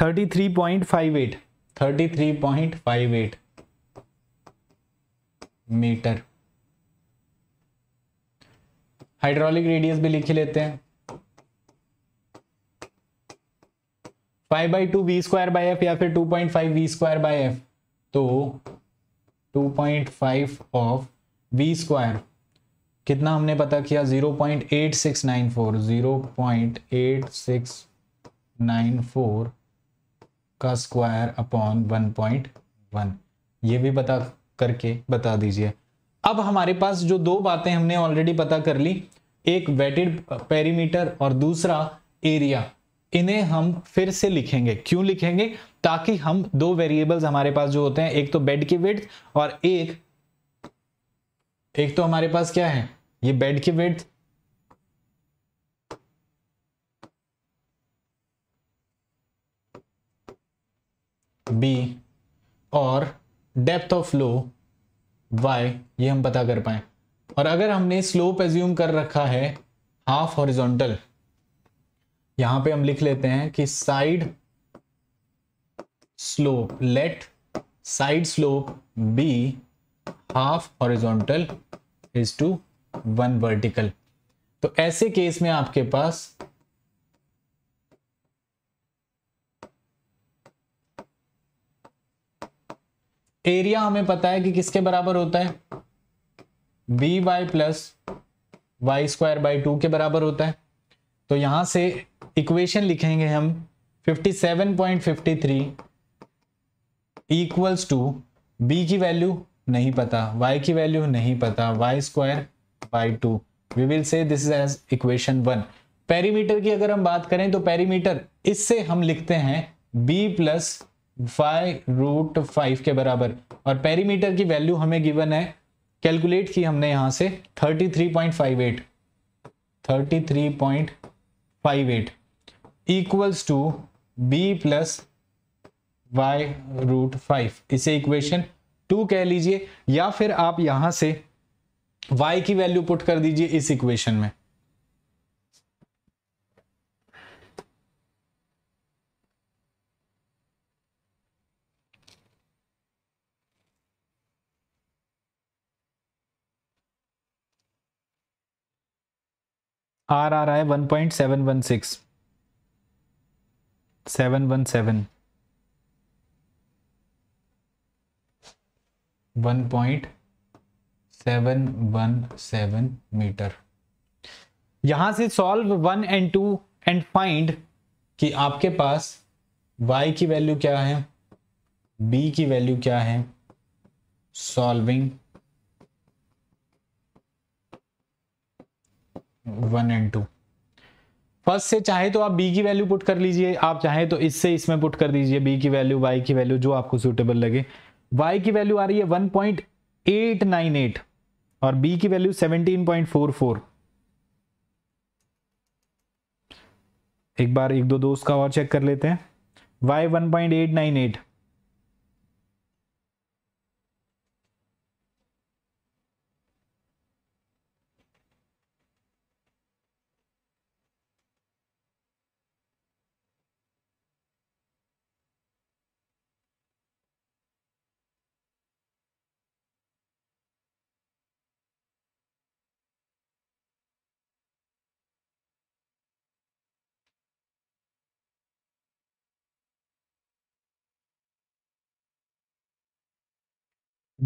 thirty three point five eight thirty three point five eight metre hydraulic radius भी लिख लेते हैं five by two V square by F या फिर two point five V square by F तो two point five of V square कितना हमने पता किया zero point eight six nine four zero point eight six nine four का square upon one point one ये भी बता करके बता दीजिए अब हमारे पास जो दो बातें हमने ऑलरेडी पता कर ली एक वेटेड पेरीमीटर और दूसरा एरिया इन्हें हम फिर से लिखेंगे क्यों लिखेंगे ताकि हम दो वेरिएबल्स हमारे पास जो होते हैं एक तो बेड की विड्थ और एक एक तो हमारे पास क्या है ये बेड की विड्थ बी और डेप्थ ऑफ फ्लो वाई ये हम पता कर पाए और अगर हमने स्लोप एज्यूम कर रखा है हाफ हॉरिजॉन्टल यहां पे हम लिख लेते हैं कि side slope let side slope be half horizontal is to one vertical तो ऐसे केस में आपके पास एरिया हमें पता है कि किसके बराबर होता है B Y plus Y square by two के बराबर होता है तो यहां से इक्वेशन लिखेंगे हम 57.53 इक्वल्स टू बी की वैल्यू नहीं पता वाई की वैल्यू नहीं पता Y square by two we will say this is as equation one perimeter की अगर हम बात करें तो पेरीमीटर इससे हम लिखते हैं B plus Y root five के बराबर और पेरीमीटर की वैल्यू हमें गिवन है कैलकुलेट की हमने यहां से thirty three point five eight thirty three point five eight equals to B plus Y root five इसे इक्वेशन टू कह लीजिए या फिर आप यहां से y की वैल्यू पुट कर दीजिए इस इक्वेशन में आर रहा है one point seven one six seven one seven one point seven one seven metre यहां से solve one and two and find कि आपके पास y की वैल्यू क्या है b की वैल्यू क्या है solving one and two first से चाहे तो आप बी की वैल्यू पुट कर लीजिए आप चाहे तो इससे इसमें पुट कर दीजिए बी की वैल्यू वाई की वैल्यू जो आपको सूटेबल लगे वाई की वैल्यू आ रही है one point eight nine eight और बी की value seventeen point four four एक बार एक दो दोस्त का और चेक कर लेते हैं Y one point eight nine eight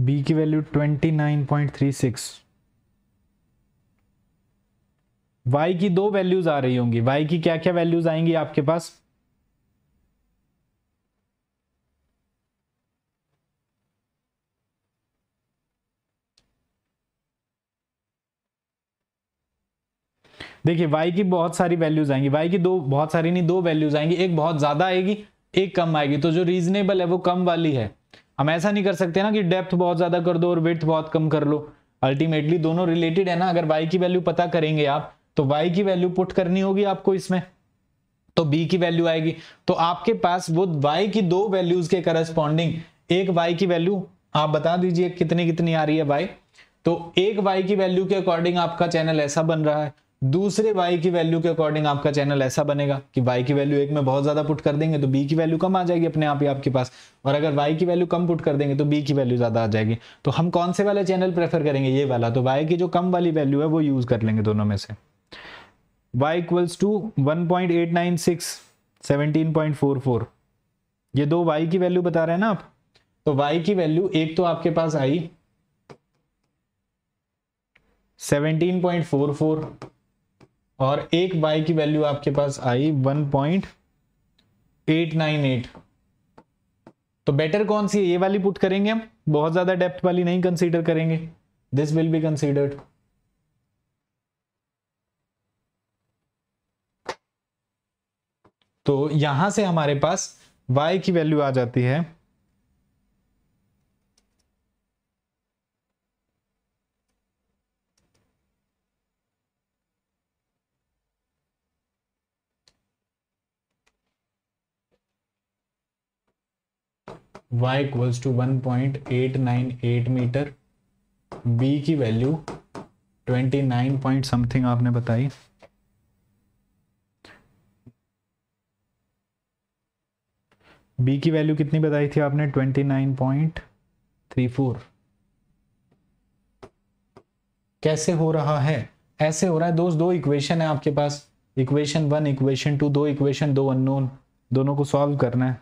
B की value twenty nine point three six Y की दो वैल्यूज आ रही होंगी वाई की क्या क्या वैल्यूज आएंगी आपके पास देखिए वाई की बहुत सारी वैल्यूज आएंगी वाई की दो बहुत सारी नहीं दो वैल्यूज आएंगी एक बहुत ज्यादा आएगी एक कम आएगी तो जो रीजनेबल है वो कम वाली है हम ऐसा नहीं कर सकते ना कि डेप्थ बहुत ज़्यादा कर दो और विथ बहुत कम कर लो अल्टीमेटली दोनों रिलेटेड है ना अगर वाई की वैल्यू पता करेंगे आप तो वाई की वैल्यू पुट करनी होगी आपको इसमें तो बी की वैल्यू आएगी तो आपके पास वो वाई की दो वैल्यूज के करस्पॉन्डिंग एक वाई की वैल्यू आप बता दीजिए कितनी कितनी आ रही है वाई तो एक वाई की वैल्यू के अकॉर्डिंग आपका चैनल ऐसा बन रहा है दूसरे वाई की वैल्यू के अकॉर्डिंग आपका चैनल ऐसा बनेगा कि वाई की वैल्यू एक में बहुत ज्यादा पुट कर देंगे तो बी की वैल्यू कम आ जाएगी अपने आप ही आपके पास और अगर वाई की वैल्यू कम पुट कर देंगे तो बी की वैल्यू ज्यादा आ जाएगी तो हम कौन से वाला चैनल प्रेफर करेंगे ये वाला तो वाई की जो कम वाली वैल्यू है वो यूज कर लेंगे दोनों में से Y equals to one point eight nine six seventeen point four four ये दो वाई की वैल्यू बता रहे हैं ना आप तो वाई की वैल्यू एक तो आपके पास आई सेवनटीन पॉइंट फोर फोर और एक बाई की वैल्यू आपके पास आई 1.898 तो बेटर कौन सी है ये वाली पुट करेंगे हम बहुत ज्यादा डेप्थ वाली नहीं कंसीडर करेंगे दिस विल बी कंसीडर्ड तो यहां से हमारे पास y की वैल्यू आ जाती है y equals to 1.898 metre b की वैल्यू 29 पॉइंट समथिंग आपने बताई बी की वैल्यू कितनी बताई थी आपने twenty nine point three four कैसे हो रहा है ऐसे हो रहा है दोस्त दो इक्वेशन है आपके पास इक्वेशन वन इक्वेशन टू दो इक्वेशन दो अननोन दोनों को सॉल्व करना है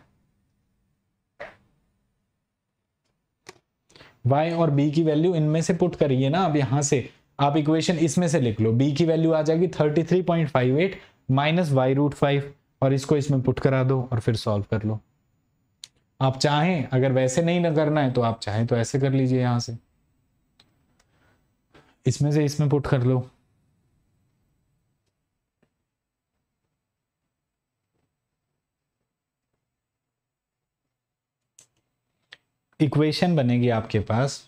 वाई और बी की वैल्यू इनमें से पुट करिए ना अब यहाँ से आप इक्वेशन इसमें से लिख लो बी की वैल्यू आ जाएगी thirty three point five eight minus Y root five और इसको इसमें पुट करा दो और फिर सॉल्व कर लो आप चाहें अगर वैसे नहीं ना करना है तो आप चाहें तो ऐसे कर लीजिए यहाँ से इसमें से इसमें पुट कर लो इक्वेशन बनेगी आपके पास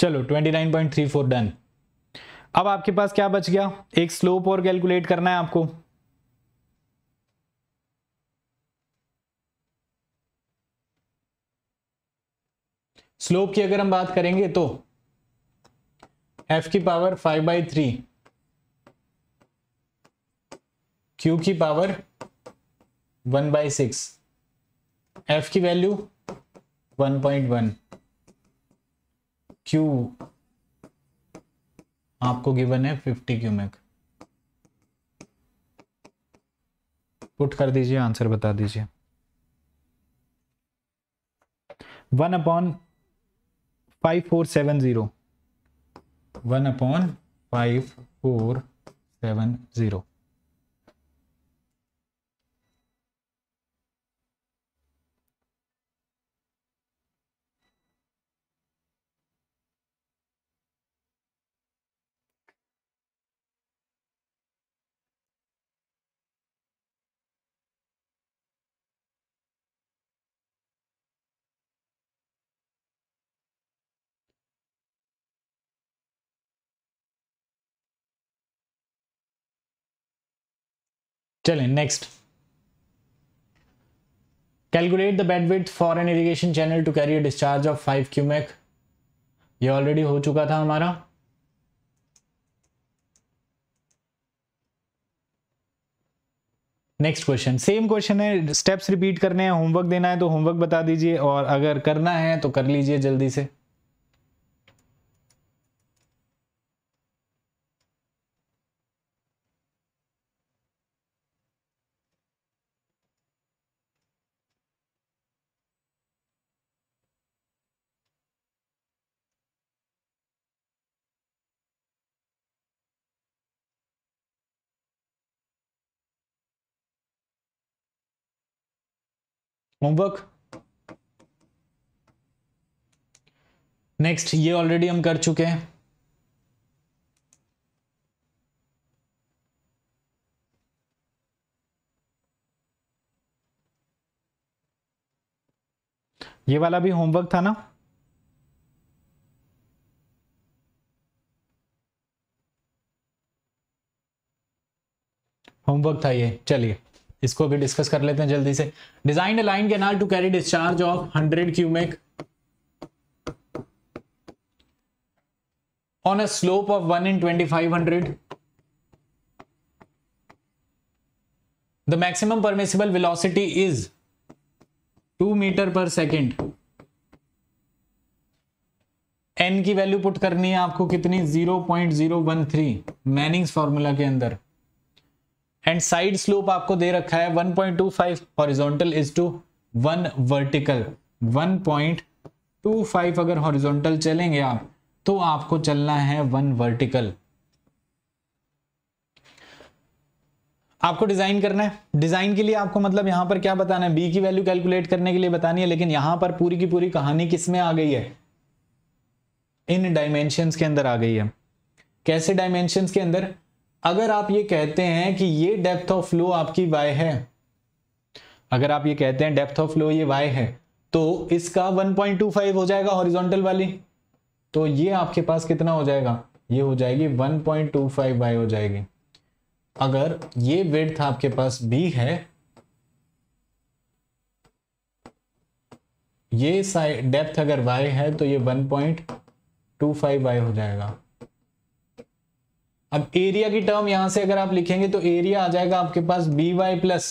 चलो 29.34 डन अब आपके पास क्या बच गया एक स्लोप और कैलकुलेट करना है आपको स्लोप की अगर हम बात करेंगे तो एफ की power five by three Q की power one by six F की value one point one Q आपको गिवन है फिफ्टी क्यूमेक पुट कर दीजिए आंसर बता दीजिए one upon five four seven zero one upon five four seven zero चलें next calculate the bed width for an irrigation channel to carry discharge of five cumec ये ऑलरेडी हो चुका था हमारा नेक्स्ट क्वेश्चन सेम क्वेश्चन है स्टेप्स रिपीट करने हैं होमवर्क देना है तो होमवर्क बता दीजिए और अगर करना है तो कर लीजिए जल्दी से होमवर्क नेक्स्ट ये ऑलरेडी हम कर चुके हैं ये वाला भी होमवर्क था ना होमवर्क था ये चलिए इसको भी डिस्कस कर लेते हैं जल्दी से design a line canal to carry discharge of hundred cumec on a slope of one in twenty five hundred the maximum permissible velocity is two metre पर सेकेंड एन की वैल्यू पुट करनी है आपको कितनी zero point zero one three Manning's formula के अंदर एंड साइड स्लोप आपको दे रखा है 1.25 point two five horizontal is to one vertical 1.25 अगर हॉरिजॉन्टल चलेंगे आप तो आपको चलना है वन वर्टिकल आपको डिजाइन करना है डिजाइन के लिए आपको मतलब यहां पर क्या बताना है बी की वैल्यू कैलकुलेट करने के लिए बतानी है लेकिन यहां पर पूरी की पूरी कहानी किसमें आ गई है इन डायमेंशन के अंदर आ गई है कैसे डायमेंशन के अंदर अगर आप ये कहते हैं कि ये डेप्थ ऑफ फ्लो आपकी वाई है अगर आप ये कहते हैं डेप्थ ऑफ फ्लो ये वाई है तो इसका 1.25 हो जाएगा हॉरिजॉन्टल वाली तो ये आपके पास कितना हो जाएगा ये हो जाएगी 1.25 वाई हो जाएगी अगर ये वेट था आपके पास बी है ये डेप्थ अगर वाई है तो ये 1.25 वाई हो जाएगा अब एरिया की टर्म यहां से अगर आप लिखेंगे तो एरिया आ जाएगा आपके पास बी वाई प्लस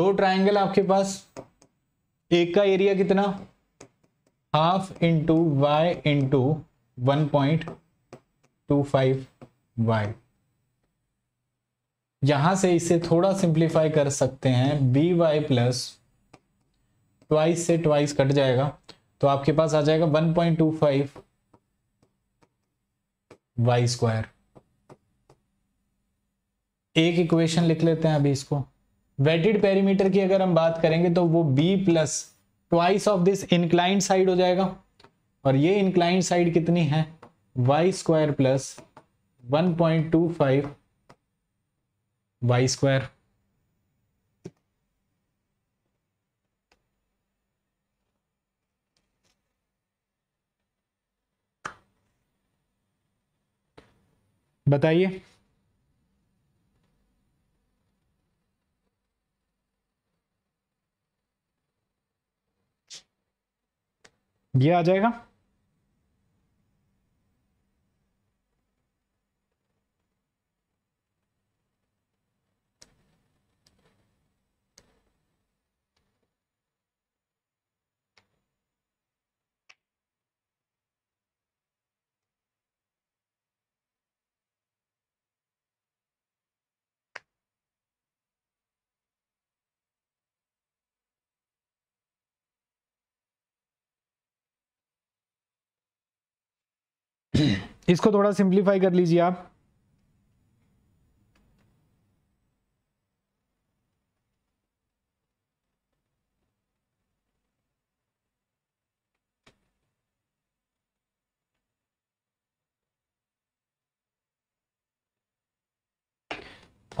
दो ट्राइंगल आपके पास एक का एरिया कितना half into Y into one point two five Y यहां से इसे थोड़ा सिंप्लीफाई कर सकते हैं बी वाई प्लस ट्वाइस से ट्वाइस कट जाएगा तो आपके पास आ जाएगा one point two five Y square एक इक्वेशन लिख लेते हैं अभी इसको वेटेड पेरीमीटर की अगर हम बात करेंगे तो वो B plus twice of this inclined side हो जाएगा और ये इंक्लाइंड साइड कितनी है Y square plus one point two five Y square बताइए ये आ जाएगा इसको थोड़ा सिंप्लीफाई कर लीजिए आप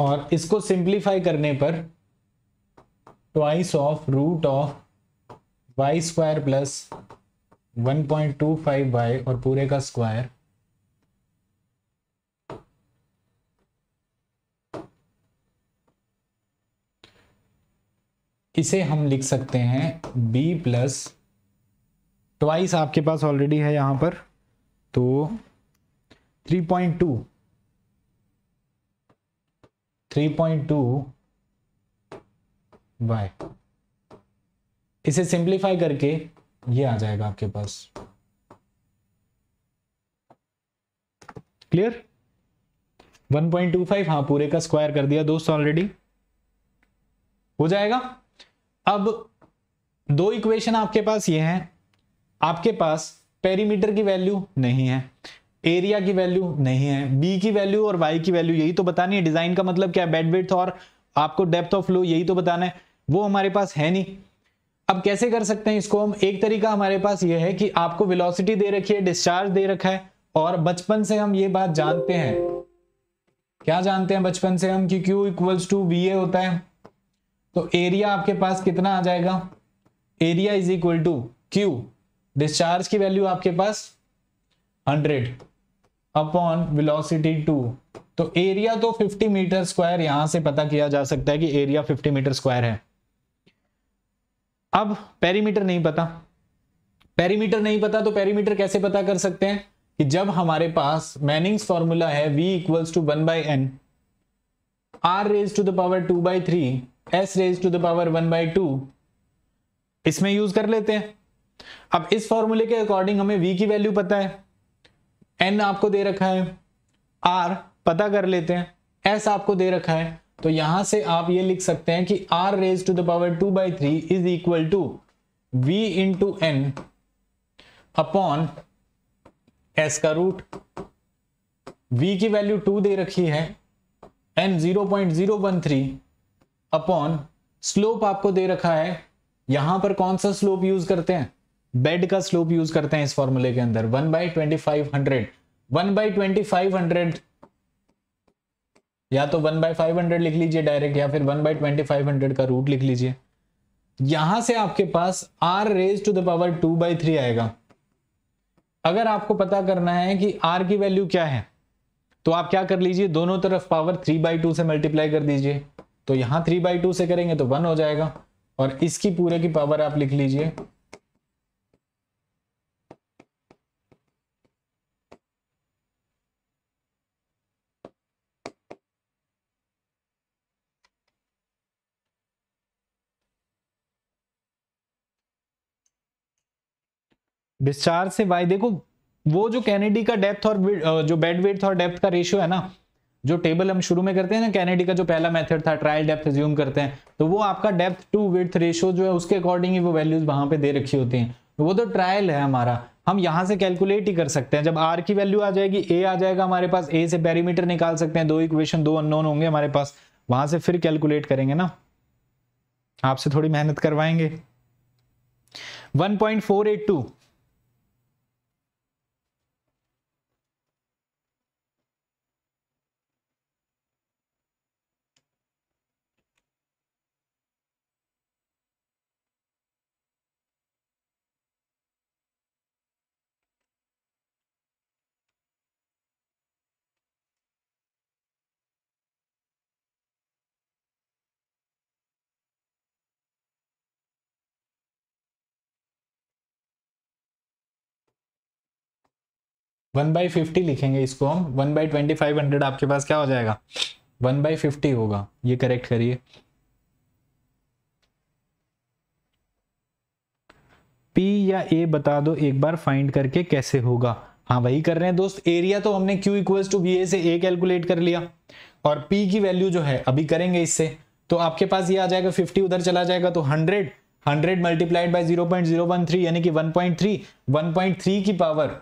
और इसको सिंप्लीफाई करने पर twice of root of Y square plus one point two five और पूरे का स्क्वायर इसे हम लिख सकते हैं b प्लस ट्वाइस आपके पास ऑलरेडी है यहां पर तो 3.2 3.2 बाय इसे सिंप्लीफाई करके ये आ जाएगा आपके पास क्लियर 1.25 हाँ पूरे का स्क्वायर कर दिया दोस्त ऑलरेडी हो जाएगा अब दो इक्वेशन आपके पास ये हैं आपके पास पेरीमीटर की वैल्यू नहीं है एरिया की वैल्यू नहीं है बी की वैल्यू और वाई की वैल्यू यही तो बतानी है डिजाइन का मतलब क्या है बेड और आपको डेप्थ ऑफ फ्लो यही तो बताना है वो हमारे पास है नहीं अब कैसे कर सकते हैं इसको हम एक तरीका हमारे पास ये है कि आपको वेलोसिटी दे रखी है डिस्चार्ज दे रखा है और बचपन से हम ये बात जानते हैं क्या जानते हैं बचपन से हम कि Q equals to V A होता है तो एरिया आपके पास कितना आ जाएगा area is equal to Q discharge की वैल्यू आपके पास 100 अपॉन विलोसिटी 2 तो एरिया तो 50 मीटर स्क्वायर यहां से पता किया जा सकता है कि एरिया 50 मीटर स्क्वायर है अब पेरीमीटर नहीं पता पेरीमीटर नहीं पता तो पेरीमीटर कैसे पता कर सकते हैं कि जब हमारे पास मैनिंग्स फॉर्मूला है v equals to one by N R raise to the power two by three S raise to the power one by two इसमें यूज कर लेते हैं अब इस फॉर्मूले के अकॉर्डिंग हमें v की वैल्यू पता है एन आपको दे रखा है आर पता कर लेते हैं एस आपको दे रखा है तो यहां से आप ये लिख सकते हैं कि R raise to the power two by three is equal to V two N upon S का रूट वी की वैल्यू टू दे रखी है N zero point zero one three upon slope आपको दे रखा है यहां पर कौन सा स्लोप यूज करते हैं बेड का स्लोप यूज करते हैं इस फॉर्मूले के अंदर one by twenty five hundred one by twenty five hundred या तो वन बाई फाइव हंड्रेड लिख लीजिए डायरेक्ट या फिर one by twenty five hundred का रूट लिख लीजिए यहां से आपके पास R raise to the power two by three आएगा अगर आपको पता करना है कि आर की वैल्यू क्या है तो आप क्या कर लीजिए दोनों तरफ पावर थ्री बाई टू से मल्टीप्लाई कर दीजिए तो यहां थ्री बाई टू से करेंगे तो वन हो जाएगा और इसकी पूरे की पावर आप लिख लीजिए डिस्चार्ज से वाई देखो वो जो कैनेडी का डेप्थ और जो बेड वेथ और डेप्थ का रेशियो है ना जो टेबल हम शुरू में करते हैं ना कैनेडी का जो पहला मेथड था ट्रायल डेप्थ ज्यूम करते हैं तो वो आपका डेप्थ टू विथ रेशियो जो है उसके अकॉर्डिंग ही वो वैल्यूज वहां पे दे रखी होती हैं तो वो तो ट्रायल है हमारा हम यहां से कैलकुलेट ही कर सकते हैं जब आर की वैल्यू आ जाएगी ए आ जाएगा हमारे पास ए से पेरीमीटर निकाल सकते हैं दो इक्वेशन दो अननोन होंगे हमारे पास वहां से फिर कैलकुलेट करेंगे ना आपसे थोड़ी मेहनत करवाएंगे 1.482 वन बाई फिफ्टी लिखेंगे इसको हम one by twenty five hundred आपके पास क्या हो जाएगा वन बाई फिफ्टी होगा ये करेक्ट करिए पी या ए बता दो एक बार फाइंड करके कैसे होगा हाँ वही कर रहे हैं दोस्त एरिया तो हमने Q equals to B A से ए कैलकुलेट कर लिया और पी की वैल्यू जो है अभी करेंगे इससे तो आपके पास ये आ जाएगा फिफ्टी उधर चला जाएगा तो hundred hundred multiplied by zero point by 0.013 यानी कि पॉइंट थ्री की power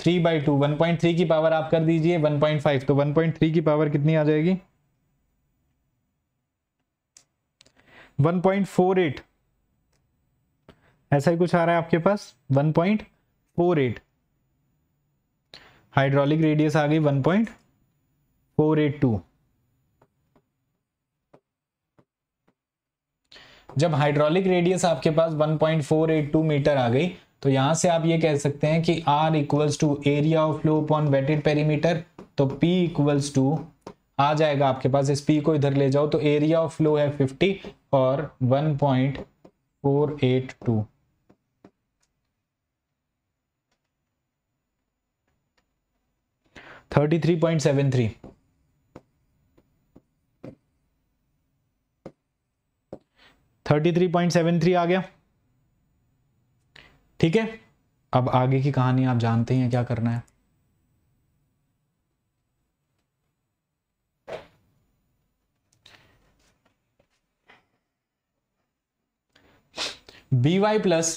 three by two one point three की पावर आप कर दीजिए वन पॉइंट फाइव तो वन पॉइंट थ्री की पावर कितनी आ जाएगी वन पॉइंट फोर एट ऐसा ही कुछ आ रहा है आपके पास one point four eight hydraulic radius आ गई one point four eight two जब हाइड्रोलिक रेडियस आपके पास 1.482 मीटर आ गई तो यहां से आप ये कह सकते हैं कि R equals to area of flow upon weighted perimeter तो पी इक्वल्स टू आ जाएगा आपके पास इस पी को इधर ले जाओ तो एरिया ऑफ फ्लो है 50 और 1.482 33.73 33.73 आ गया ठीक है अब आगे की कहानी आप जानते हैं क्या करना है B Y plus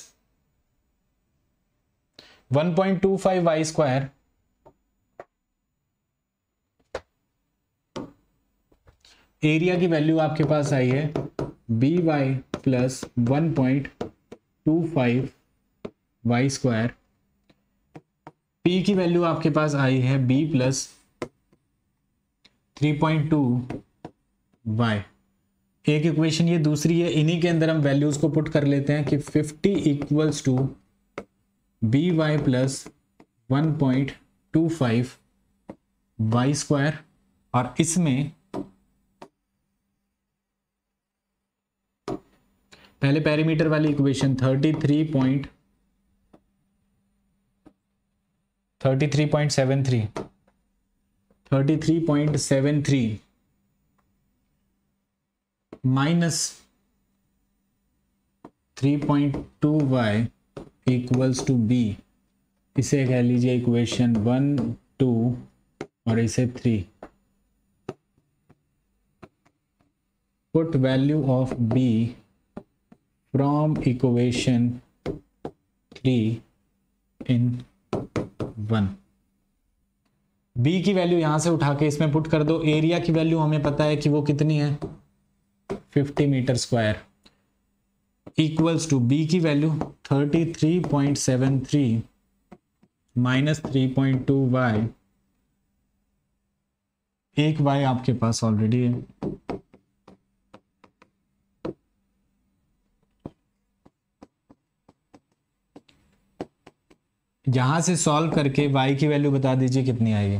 one point two five Y square area की वैल्यू आपके पास आई है B Y plus one point two five Y square P की वैल्यू आपके पास आई है B plus three point two Y एक इक्वेशन ये दूसरी है इन्हीं के अंदर हम वैल्यूज को पुट कर लेते हैं कि fifty equals to B Y plus one point two five Y square और इसमें पहले पैरीमीटर वाली equation thirty three point thirty three point seven three thirty three point seven three minus three point two Y equals to B इसे कह लीजिए इक्वेशन वन टू और इसे three put value of B from equation three in one B की वैल्यू यहां से उठा के इसमें पुट कर दो एरिया की वैल्यू हमें पता है कि वो कितनी है 50 metre square equals to B की value 33.73 minus three point two Y एक वाई आपके पास ऑलरेडी है यहां से सॉल्व करके y की वैल्यू बता दीजिए कितनी आएगी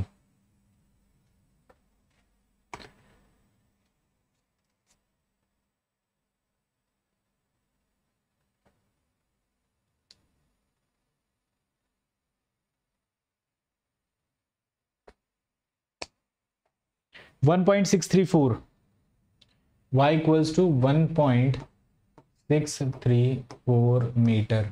one point six three four Y equals to one point six three four metre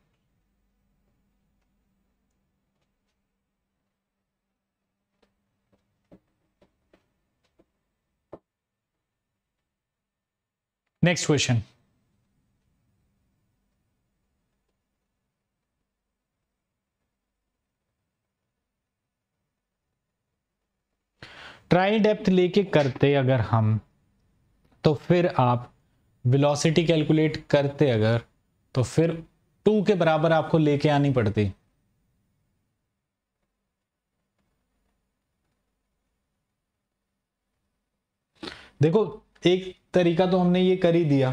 next question try depth लेके करते अगर हम तो फिर आप वेलोसिटी कैलकुलेट करते अगर तो फिर टू के बराबर आपको लेके आनी पड़ती देखो एक तरीका तो हमने ये कर ही दिया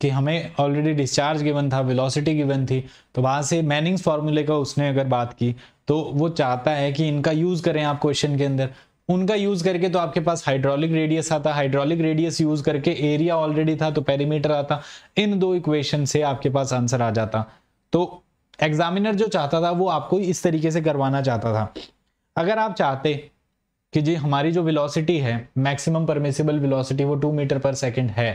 कि हमें ऑलरेडी डिस्चार्ज गिवन था वेलोसिटी गिवन थी तो वहां से मैनिंग्स फॉर्मूले का उसने अगर बात की तो वो चाहता है कि इनका यूज़ करें आप क्वेश्चन के अंदर उनका यूज़ करके तो आपके पास हाइड्रोलिक रेडियस आता हाइड्रोलिक रेडियस यूज़ करके एरिया ऑलरेडी था तो पेरीमीटर आता इन दो इक्वेशन से आपके पास आंसर आ जाता तो एग्जामिनर जो चाहता था वो आपको इस तरीके से करवाना चाहता था अगर आप चाहते कि जी हमारी जो वेलोसिटी है मैक्सिमम परमिसेबल वेलोसिटी वो टू मीटर पर सेकंड है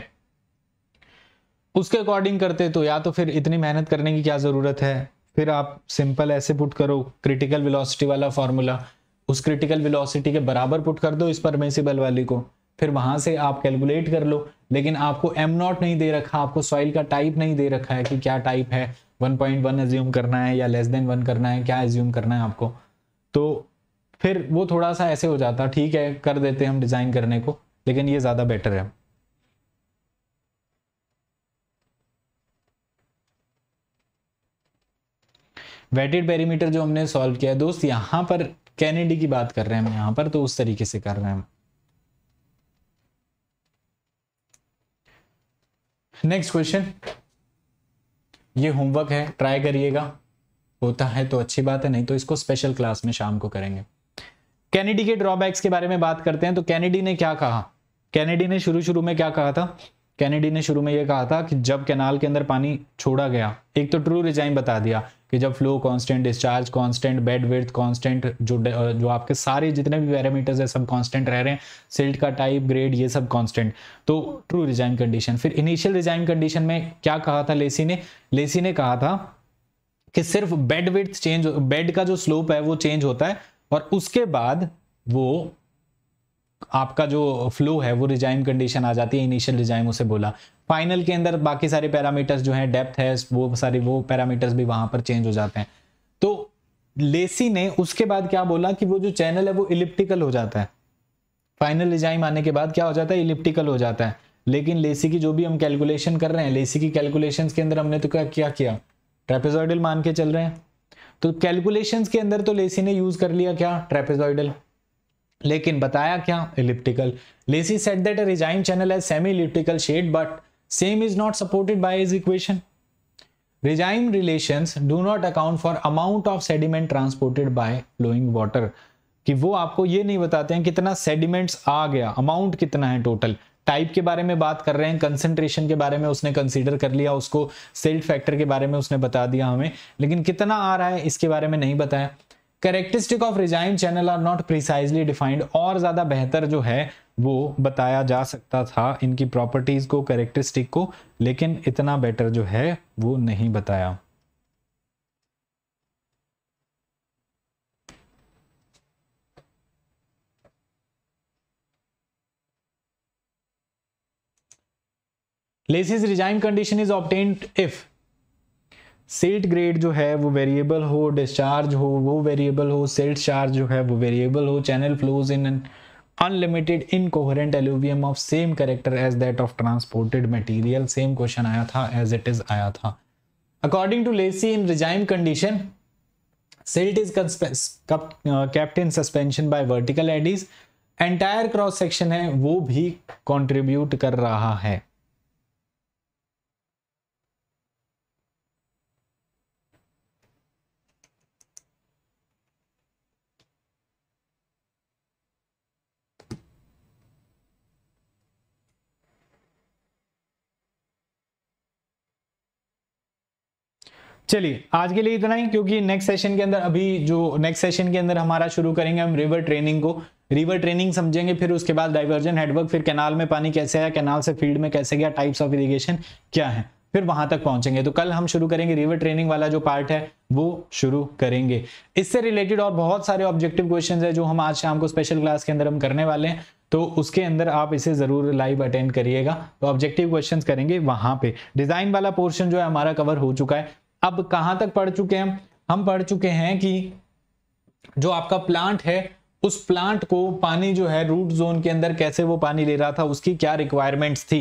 उसके अकॉर्डिंग करते तो या तो फिर इतनी मेहनत करने की क्या ज़रूरत है फिर आप सिंपल ऐसे पुट करो क्रिटिकल वेलोसिटी वाला फॉर्मूला उस क्रिटिकल वेलोसिटी के बराबर पुट कर दो इस परमिसेबल वाली को फिर वहां से आप कैलकुलेट कर लो लेकिन आपको एम नॉट नहीं दे रखा आपको सॉइल का टाइप नहीं दे रखा है कि क्या टाइप है 1.1 पॉइंट एज्यूम करना है या लेस देन वन करना है क्या एज्यूम करना है आपको तो फिर वो थोड़ा सा ऐसे हो जाता ठीक है कर देते हम डिज़ाइन करने को लेकिन ये ज़्यादा बेटर है वेटेड पेरीमीटर जो हमने सॉल्व किया है दोस्त यहां पर कैनेडी की बात कर रहे हैं हम यहां पर तो उस तरीके से कर रहे हैं हम नेक्स्ट क्वेश्चन ये होमवर्क है ट्राई करिएगा होता है तो अच्छी बात है नहीं तो इसको स्पेशल क्लास में शाम को करेंगे कैनेडी के ड्रॉबैक्स के बारे में बात करते हैं तो कैनेडी ने क्या कहा कैनेडी ने शुरू शुरू में क्या कहा था कैनेडी ने शुरू में यह कहा था कि जब कैनाल के अंदर पानी छोड़ा गया एक तो ट्रू रिजाइन बता दिया कि जब flow constant discharge constant bed width constant जो जो आपके सारे जितने भी पैरामीटर्स है सब कांस्टेंट रह रहे हैं सिल्ट का टाइप ग्रेड ये सब कांस्टेंट तो ट्रू रिजाइन कंडीशन फिर इनिशियल रिजाइन कंडीशन में क्या कहा था लेसी ने लेसी ने कहा था कि सिर्फ बेड विर्थ चेंज बेड का जो स्लोप है वो चेंज होता है और उसके बाद वो आपका जो फ्लो है वो रिजाइम कंडीशन आ जाती है इनिशियल रिजाइम उसे बोला फाइनल के अंदर बाकी सारे पैरामीटर्स जो हैं डेप्थ है वो सारे वो पैरामीटर्स भी वहां पर चेंज हो जाते हैं तो लेसी ने उसके बाद क्या बोला कि वो जो चैनल है वो इलिप्टिकल हो जाता है फाइनल रिजाइम आने के बाद क्या हो जाता है इलिप्टिकल हो जाता है लेकिन लेसी की जो भी हम कैलकुलेशन कर रहे हैं लेसी की कैलकुलेशन के अंदर हमने तो क्या क्या किया ट्रेपेजॉइडल मान के चल रहे हैं तो कैलकुलेशंस के अंदर तो लेसी ने यूज कर लिया क्या ट्रेपेजॉइडल लेकिन बताया क्या elliptical Lacey said that regime channel है semi elliptical shape but same is not supported by his equation regime relations do not account for amount of sediment transported by flowing water कि वो आपको ये नहीं बताते हैं कितना सेडिमेंट्स आ गया अमाउंट कितना है टोटल टाइप के बारे में बात कर रहे हैं कंसेंट्रेशन के बारे में उसने कंसीडर कर लिया उसको सेल्ट फैक्टर के बारे में उसने बता दिया हमें लेकिन कितना आ रहा है इसके बारे में नहीं बताया characteristic of regime channel are not precisely defined और ज़्यादा बेहतर जो है वो बताया जा सकता था इनकी प्रॉपर्टीज़ को करेक्टरिस्टिक को लेकिन इतना बेटर जो है वो नहीं बताया Lacey's regime condition is obtained if silt grade जो है वो वेरिएबल हो डिस्चार्ज हो वो वेरिएबल हो सेल्ट चार्ज जो है वो वेरिएबल हो channel flows in an unlimited incoherent alluvium of same character as that of transported material same question आया था एज इट इज आया था according to Lacey in regime condition silt is kept in suspension by vertical eddies entire cross section है वो भी कॉन्ट्रीब्यूट कर रहा है चलिए आज के लिए इतना ही क्योंकि नेक्स्ट सेशन के अंदर अभी जो नेक्स्ट सेशन के अंदर हमारा शुरू करेंगे हम रिवर ट्रेनिंग को रिवर ट्रेनिंग समझेंगे फिर उसके बाद डाइवर्जन हेडवर्क फिर कैनाल में पानी कैसे आया कैनाल से फील्ड में कैसे गया टाइप्स ऑफ इरीगेशन क्या है फिर वहां तक पहुंचेंगे तो कल हम शुरू करेंगे रिवर ट्रेनिंग वाला जो पार्ट है वो शुरू करेंगे इससे रिलेटेड और बहुत सारे ऑब्जेक्टिव क्वेश्चंस है जो हम आज शाम को स्पेशल क्लास के अंदर हम करने वाले हैं तो उसके अंदर आप इसे जरूर लाइव अटेंड करिएगा तो ऑब्जेक्टिव क्वेश्चंस करेंगे वहां पे डिजाइन वाला पोर्शन जो है हमारा कवर हो चुका है अब कहां तक पढ़ चुके हैं हम पढ़ चुके हैं कि जो आपका प्लांट है उस प्लांट को पानी जो है रूट जोन के अंदर कैसे वो पानी ले रहा था उसकी क्या रिक्वायरमेंट्स थी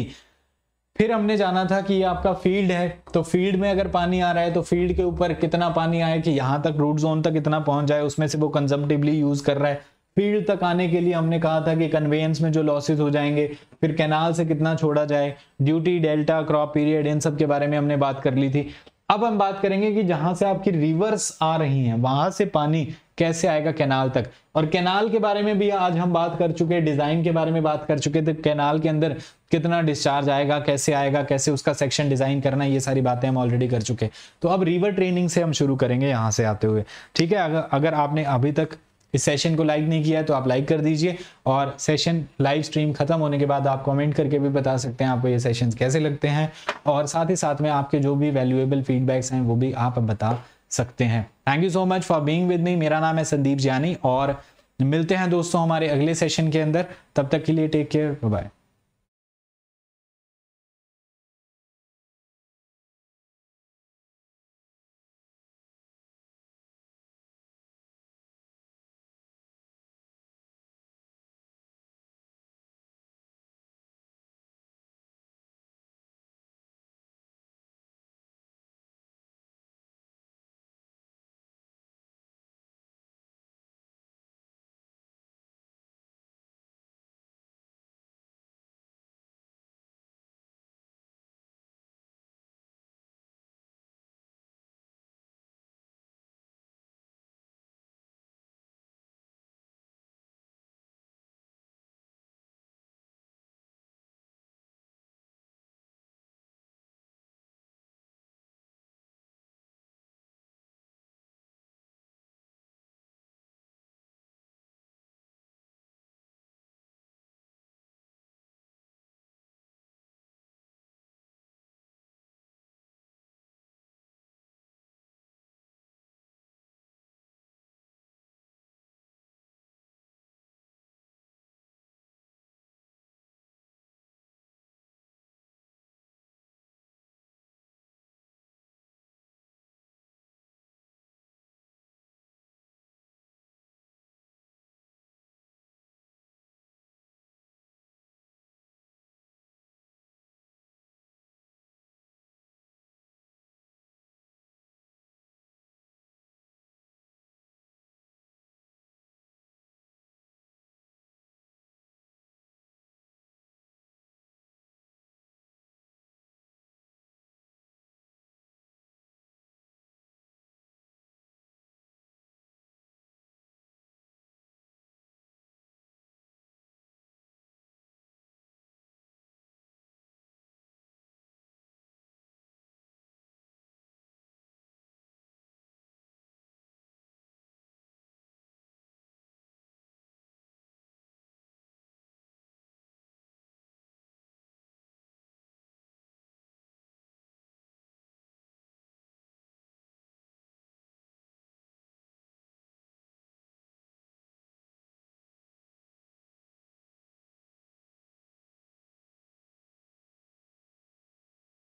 फिर हमने जाना था कि ये आपका फील्ड है तो फील्ड में अगर पानी आ रहा है तो फील्ड के ऊपर कितना पानी आए कि यहां तक रूट जोन तक इतना पहुंच जाए उसमें से वो कंजम्पटिवली यूज कर रहा है फील्ड तक आने के लिए हमने कहा था कि कन्वेयंस में जो लॉसेस हो जाएंगे फिर कैनाल से कितना छोड़ा जाए ड्यूटी डेल्टा क्रॉप पीरियड इन सब के बारे में हमने बात कर ली थी अब हम बात करेंगे कि जहां से आपकी रिवर्स आ रही हैं वहां से पानी कैसे आएगा कैनाल तक और कैनाल के बारे में भी आज हम बात कर चुके हैं डिजाइन के बारे में बात कर चुके तो कैनाल के अंदर कितना डिस्चार्ज आएगा कैसे आएगा कैसे उसका सेक्शन डिजाइन करना है ये सारी बातें हम ऑलरेडी कर चुके तो अब रिवर ट्रेनिंग से हम शुरू करेंगे यहाँ से आते हुए ठीक है अगर अगर आपने अभी तक इस सेशन को लाइक नहीं किया है तो आप लाइक कर दीजिए और सेशन लाइव स्ट्रीम खत्म होने के बाद आप कमेंट करके भी बता सकते हैं आपको ये सेशन कैसे लगते हैं और साथ ही साथ में आपके जो भी वैल्यूएबल फीडबैक्स हैं वो भी आप बता सकते हैं thank you so much for being with me मेरा नाम है संदीप जानी और मिलते हैं दोस्तों हमारे अगले सेशन के अंदर तब तक के लिए टेक केयर बाय